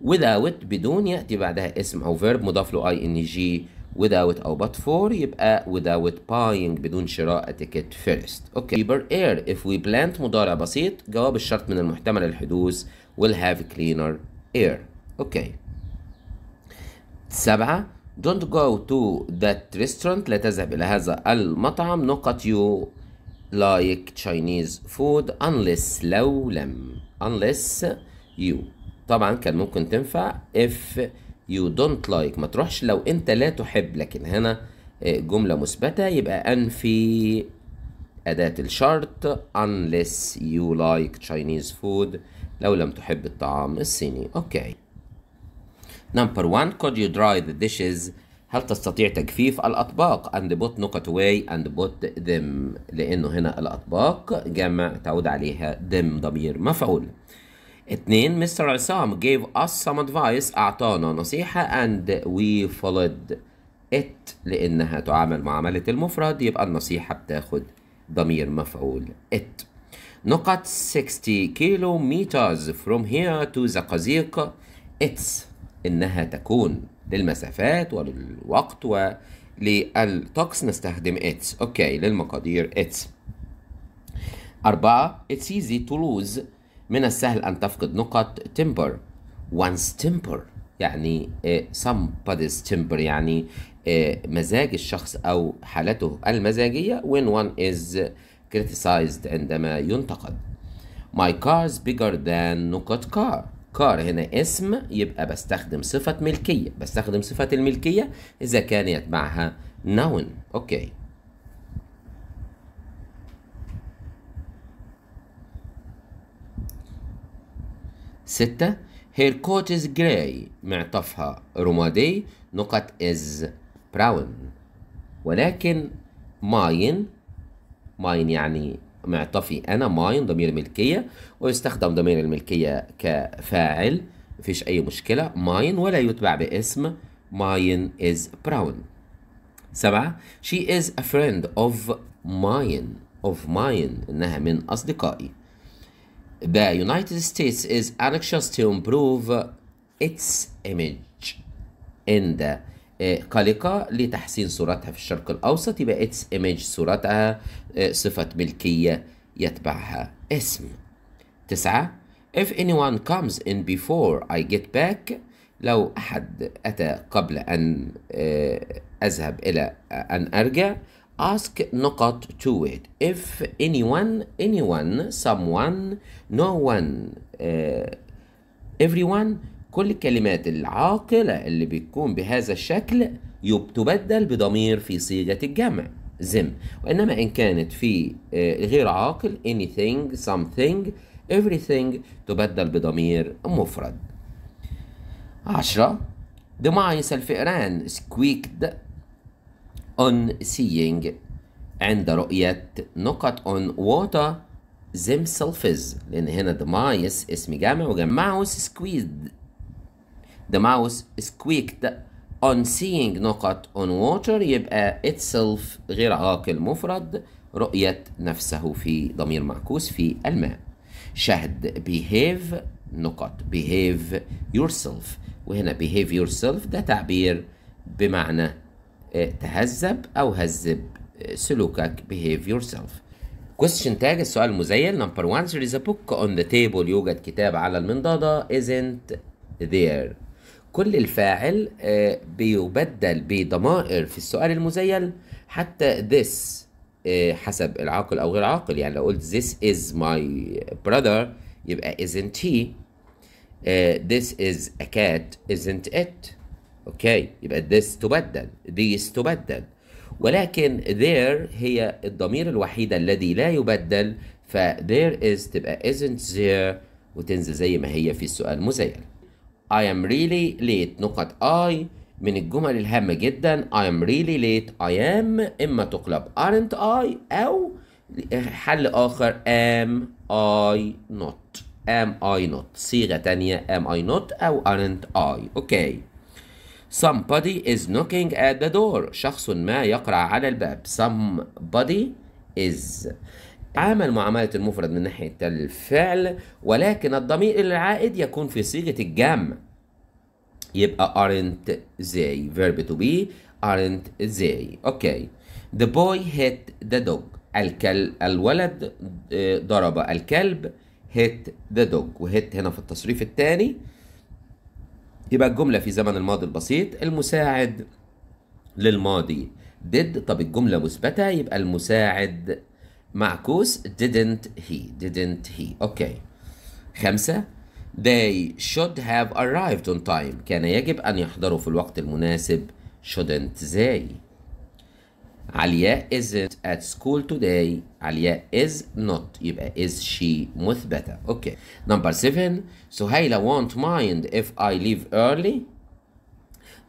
without بدون يأتي بعدها اسم أو verb مضاف له ing without أو but for يبقى without buying بدون شراء تيكت first اوكي cheaper air if we plant مضارع بسيط جواب الشرط من المحتمل الحدوث will have cleaner air اوكي سبعة don't go to that restaurant لا تذهب إلى هذا المطعم نقط you like Chinese food unless لو لم unless you طبعا كان ممكن تنفع if you don't like ما تروحش لو انت لا تحب لكن هنا آه، جملة مثبتة يبقى أنفي أداة الشرط unless you like Chinese food لو لم تحب الطعام الصيني أوكي okay. Number one, could you dry the dishes? هل تستطيع تجفيف الأطباق and put نقط away and put them لأنه هنا الأطباق جمع تعود عليها them ضمير مفعول اثنين مستر عصام gave us some advice أعطانا نصيحة and we followed it لأنها تعامل معاملة المفرد يبقى النصيحة بتاخد ضمير مفعول it نقط 60 كيلو متر from here to the قزيق it's إنها تكون للمسافات وللوقت وللطقس نستخدم اتس أوكي للمقادير اتس أربعة it's easy to lose من السهل أن تفقد نقط temper one's temper يعني آه، somebody's temper يعني آه، مزاج الشخص أو حالته المزاجية when one is criticized عندما ينتقد my car's bigger than نقط car كار هنا اسم يبقى بستخدم صفة ملكية بستخدم صفة الملكية إذا كان يتبعها noun أوكي ستة Her coat is gray معطفها رمادي نقط is brown ولكن mine mine يعني معطفي انا ماين ضمير ملكيه ويستخدم ضمير الملكيه كفاعل مفيش اي مشكله ماين ولا يتبع باسم ماين از براون سبعة she is a friend of mine of mine إنها من أصدقائي The United States is anxious to improve its image in the إيه، قلقة لتحسين صورتها في الشرق الأوسط يبقى its image صورتها إيه، صفة ملكية يتبعها اسم تسعة if anyone comes in before I get back لو أحد أتى قبل أن إيه، أذهب إلى أن أرجع ask نقط to it if anyone anyone someone no one everyone كل الكلمات العاقلة اللي بتكون بهذا الشكل تبدل بضمير في صيغة الجمع زم وإنما إن كانت في آه، غير عاقل anything something everything تبدل بضمير مفرد عشرة mice الفئران squeaked on seeing عند رؤية نقط on water themselves لأن هنا mice اسم جامع mouse squeaked the mouse squeaked on seeing نقط on water يبقى itself غير عاقل مفرد رؤية نفسه في ضمير معكوس في الماء شهد behave نقط behave yourself وهنا behave yourself ده تعبير بمعنى تهذب أو هذب سلوكك behave yourself question tag السؤال المزيل number one there is a book on the table يوجد كتاب على المنضدة isn't there كل الفاعل آه، بيبدل بضمائر في السؤال المزيل حتى this آه، حسب العاقل أو غير العاقل يعني لو قلت this is my brother يبقى isn't he آه، this is a cat isn't it اوكي يبقى this تبدل these تبدل ولكن there هي الضمير الوحيد الذي لا يبدل ف there is تبقى isn't there وتنزل زي ما هي في السؤال المزيل I am really late نقط I من الجمل الهامة جدا I am really late I am إما تقلب aren't I أو حل آخر am I not am I not صيغة تانية am I not أو aren't I أوكي okay. somebody is knocking at the door شخص ما يقرع على الباب somebody is عامل معاملة المفرد من ناحية الفعل ولكن الضمير العائد يكون في صيغة الجمع يبقى aren't they verb to be aren't they اوكي the boy hit the dog الكل الولد آه، ضرب الكلب hit the dog وهيت هنا في التصريف الثاني يبقى الجملة في زمن الماضي البسيط المساعد للماضي did طب الجملة مثبتة يبقى المساعد معكوس didn't he didn't he okay خمسة they should have arrived on time كان يجب أن يحضروا في الوقت المناسب shouldn't they Aliya isn't at school today Aliya is not يبقى is she مثبتة okay number seven سهيلة won't mind if I leave early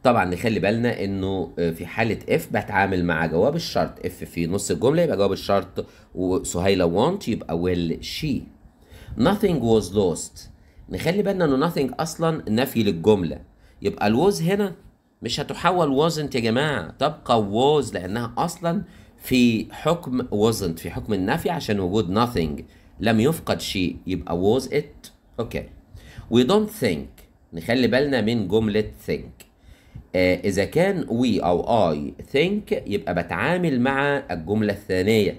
طبعا نخلي بالنا انه آه، في حاله اف بتعامل مع جواب الشرط اف في نص الجمله يبقى جواب الشرط وسهيله وونت يبقى ويل شي nothing was lost نخلي بالنا انه nothing اصلا نفي للجمله يبقى الوز هنا مش هتحول wasn't يا جماعه تبقى was لانها اصلا في حكم wasn't في حكم النفي عشان وجود nothing لم يفقد شيء يبقى was it اوكي okay. we don't think نخلي بالنا من جمله think آه، إذا كان we أو I think يبقى بتعامل مع الجملة الثانية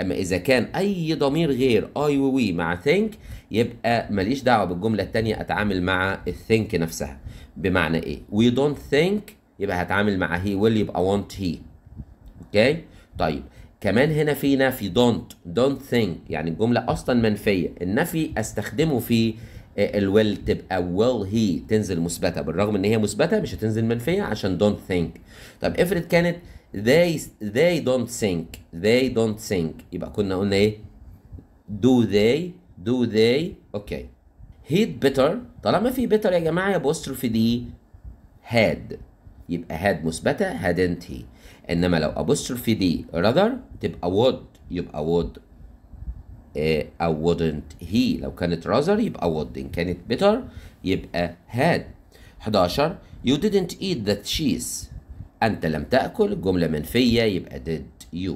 أما إذا كان أي ضمير غير I و we مع think يبقى ماليش دعوة بالجملة الثانية أتعامل مع think نفسها بمعنى إيه؟ we don't think يبقى هتعامل مع he will يبقى want he أوكي؟ طيب كمان هنا في نفي don't don't think يعني الجملة أصلا منفية النفي أستخدمه في الويل تبقى will هي تنزل مثبتة بالرغم ان هي مثبتة مش هتنزل منفية عشان don't think طب افرض كانت they they don't think they don't think يبقى كنا قلنا ايه do they do they okay he'd better طالما في better يا جماعة يا في دي had يبقى had مثبتة hadn't he انما لو ابوستر في دي rather تبقى would يبقى would آه، أو wouldn't he لو كانت rather يبقى would إن كانت better يبقى had 11 you didn't eat that cheese أنت لم تأكل الجملة منفية يبقى did you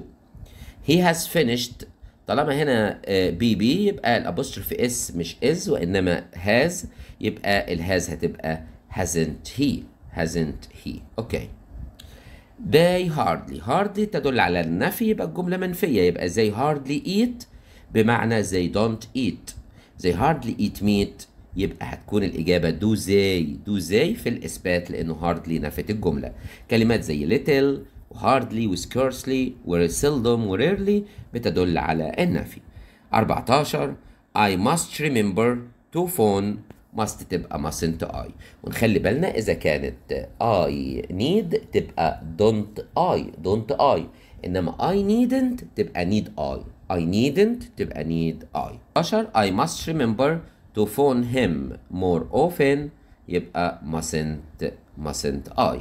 he has finished طالما هنا بي آه، بي يبقى الابوستروف اس مش از وانما هاز يبقى الهاز هتبقى hasn't he hasn't he اوكي they hardly hardly تدل على النفي يبقى الجمله منفيه يبقى زي hardly eat بمعنى they don't eat they hardly eat meat يبقى هتكون الإجابة do they do they في الإثبات لأنه hardly نفت الجملة كلمات زي little و و hardly scarcely و seldom و rarely بتدل على النفي 14 I must remember to phone must تبقى mustn't I ونخلي بالنا إذا كانت I need تبقى don't I don't I انما I needn't تبقى need I I needn't تبقى need I 10 I must remember to phone him more often يبقى mustn't mustn't I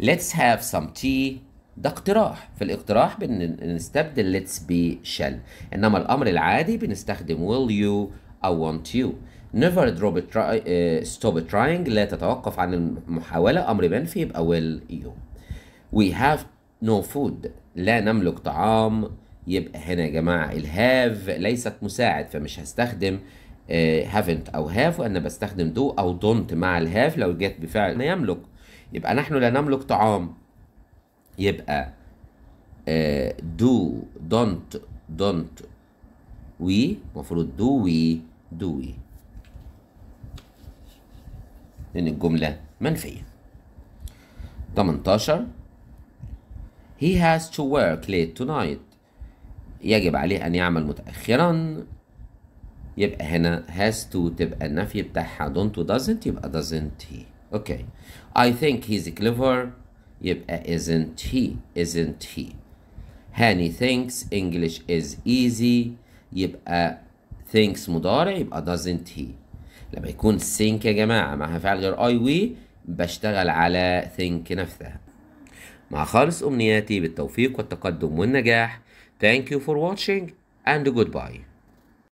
let's have some tea ده اقتراح في الاقتراح بنستبدل let's be shall انما الامر العادي بنستخدم will you I want you never drop try, uh, stop trying لا تتوقف عن المحاولة أمر منفي يبقى will you we have no food لا نملك طعام يبقى هنا يا جماعة الهاف ليست مساعد فمش هستخدم هافنت آه، أو هاف وأنا بستخدم دو أو دونت مع الهاف لو جت بفعل لا يملك يبقى نحن لا نملك طعام يبقى دو دونت دونت وي المفروض دو وي دو وي لأن الجملة منفية 18 He has to work late tonight يجب عليه أن يعمل متأخرا يبقى هنا has to تبقى النفي بتاعها don't doesn't يبقى doesn't he okay I think he's clever يبقى isn't he isn't he هاني thinks English is easy يبقى thinks مضارع يبقى doesn't he لما يكون think يا جماعة معها فعل غير I we بشتغل على think نفسها مع خالص أمنياتي بالتوفيق والتقدم والنجاح Thank you for watching and goodbye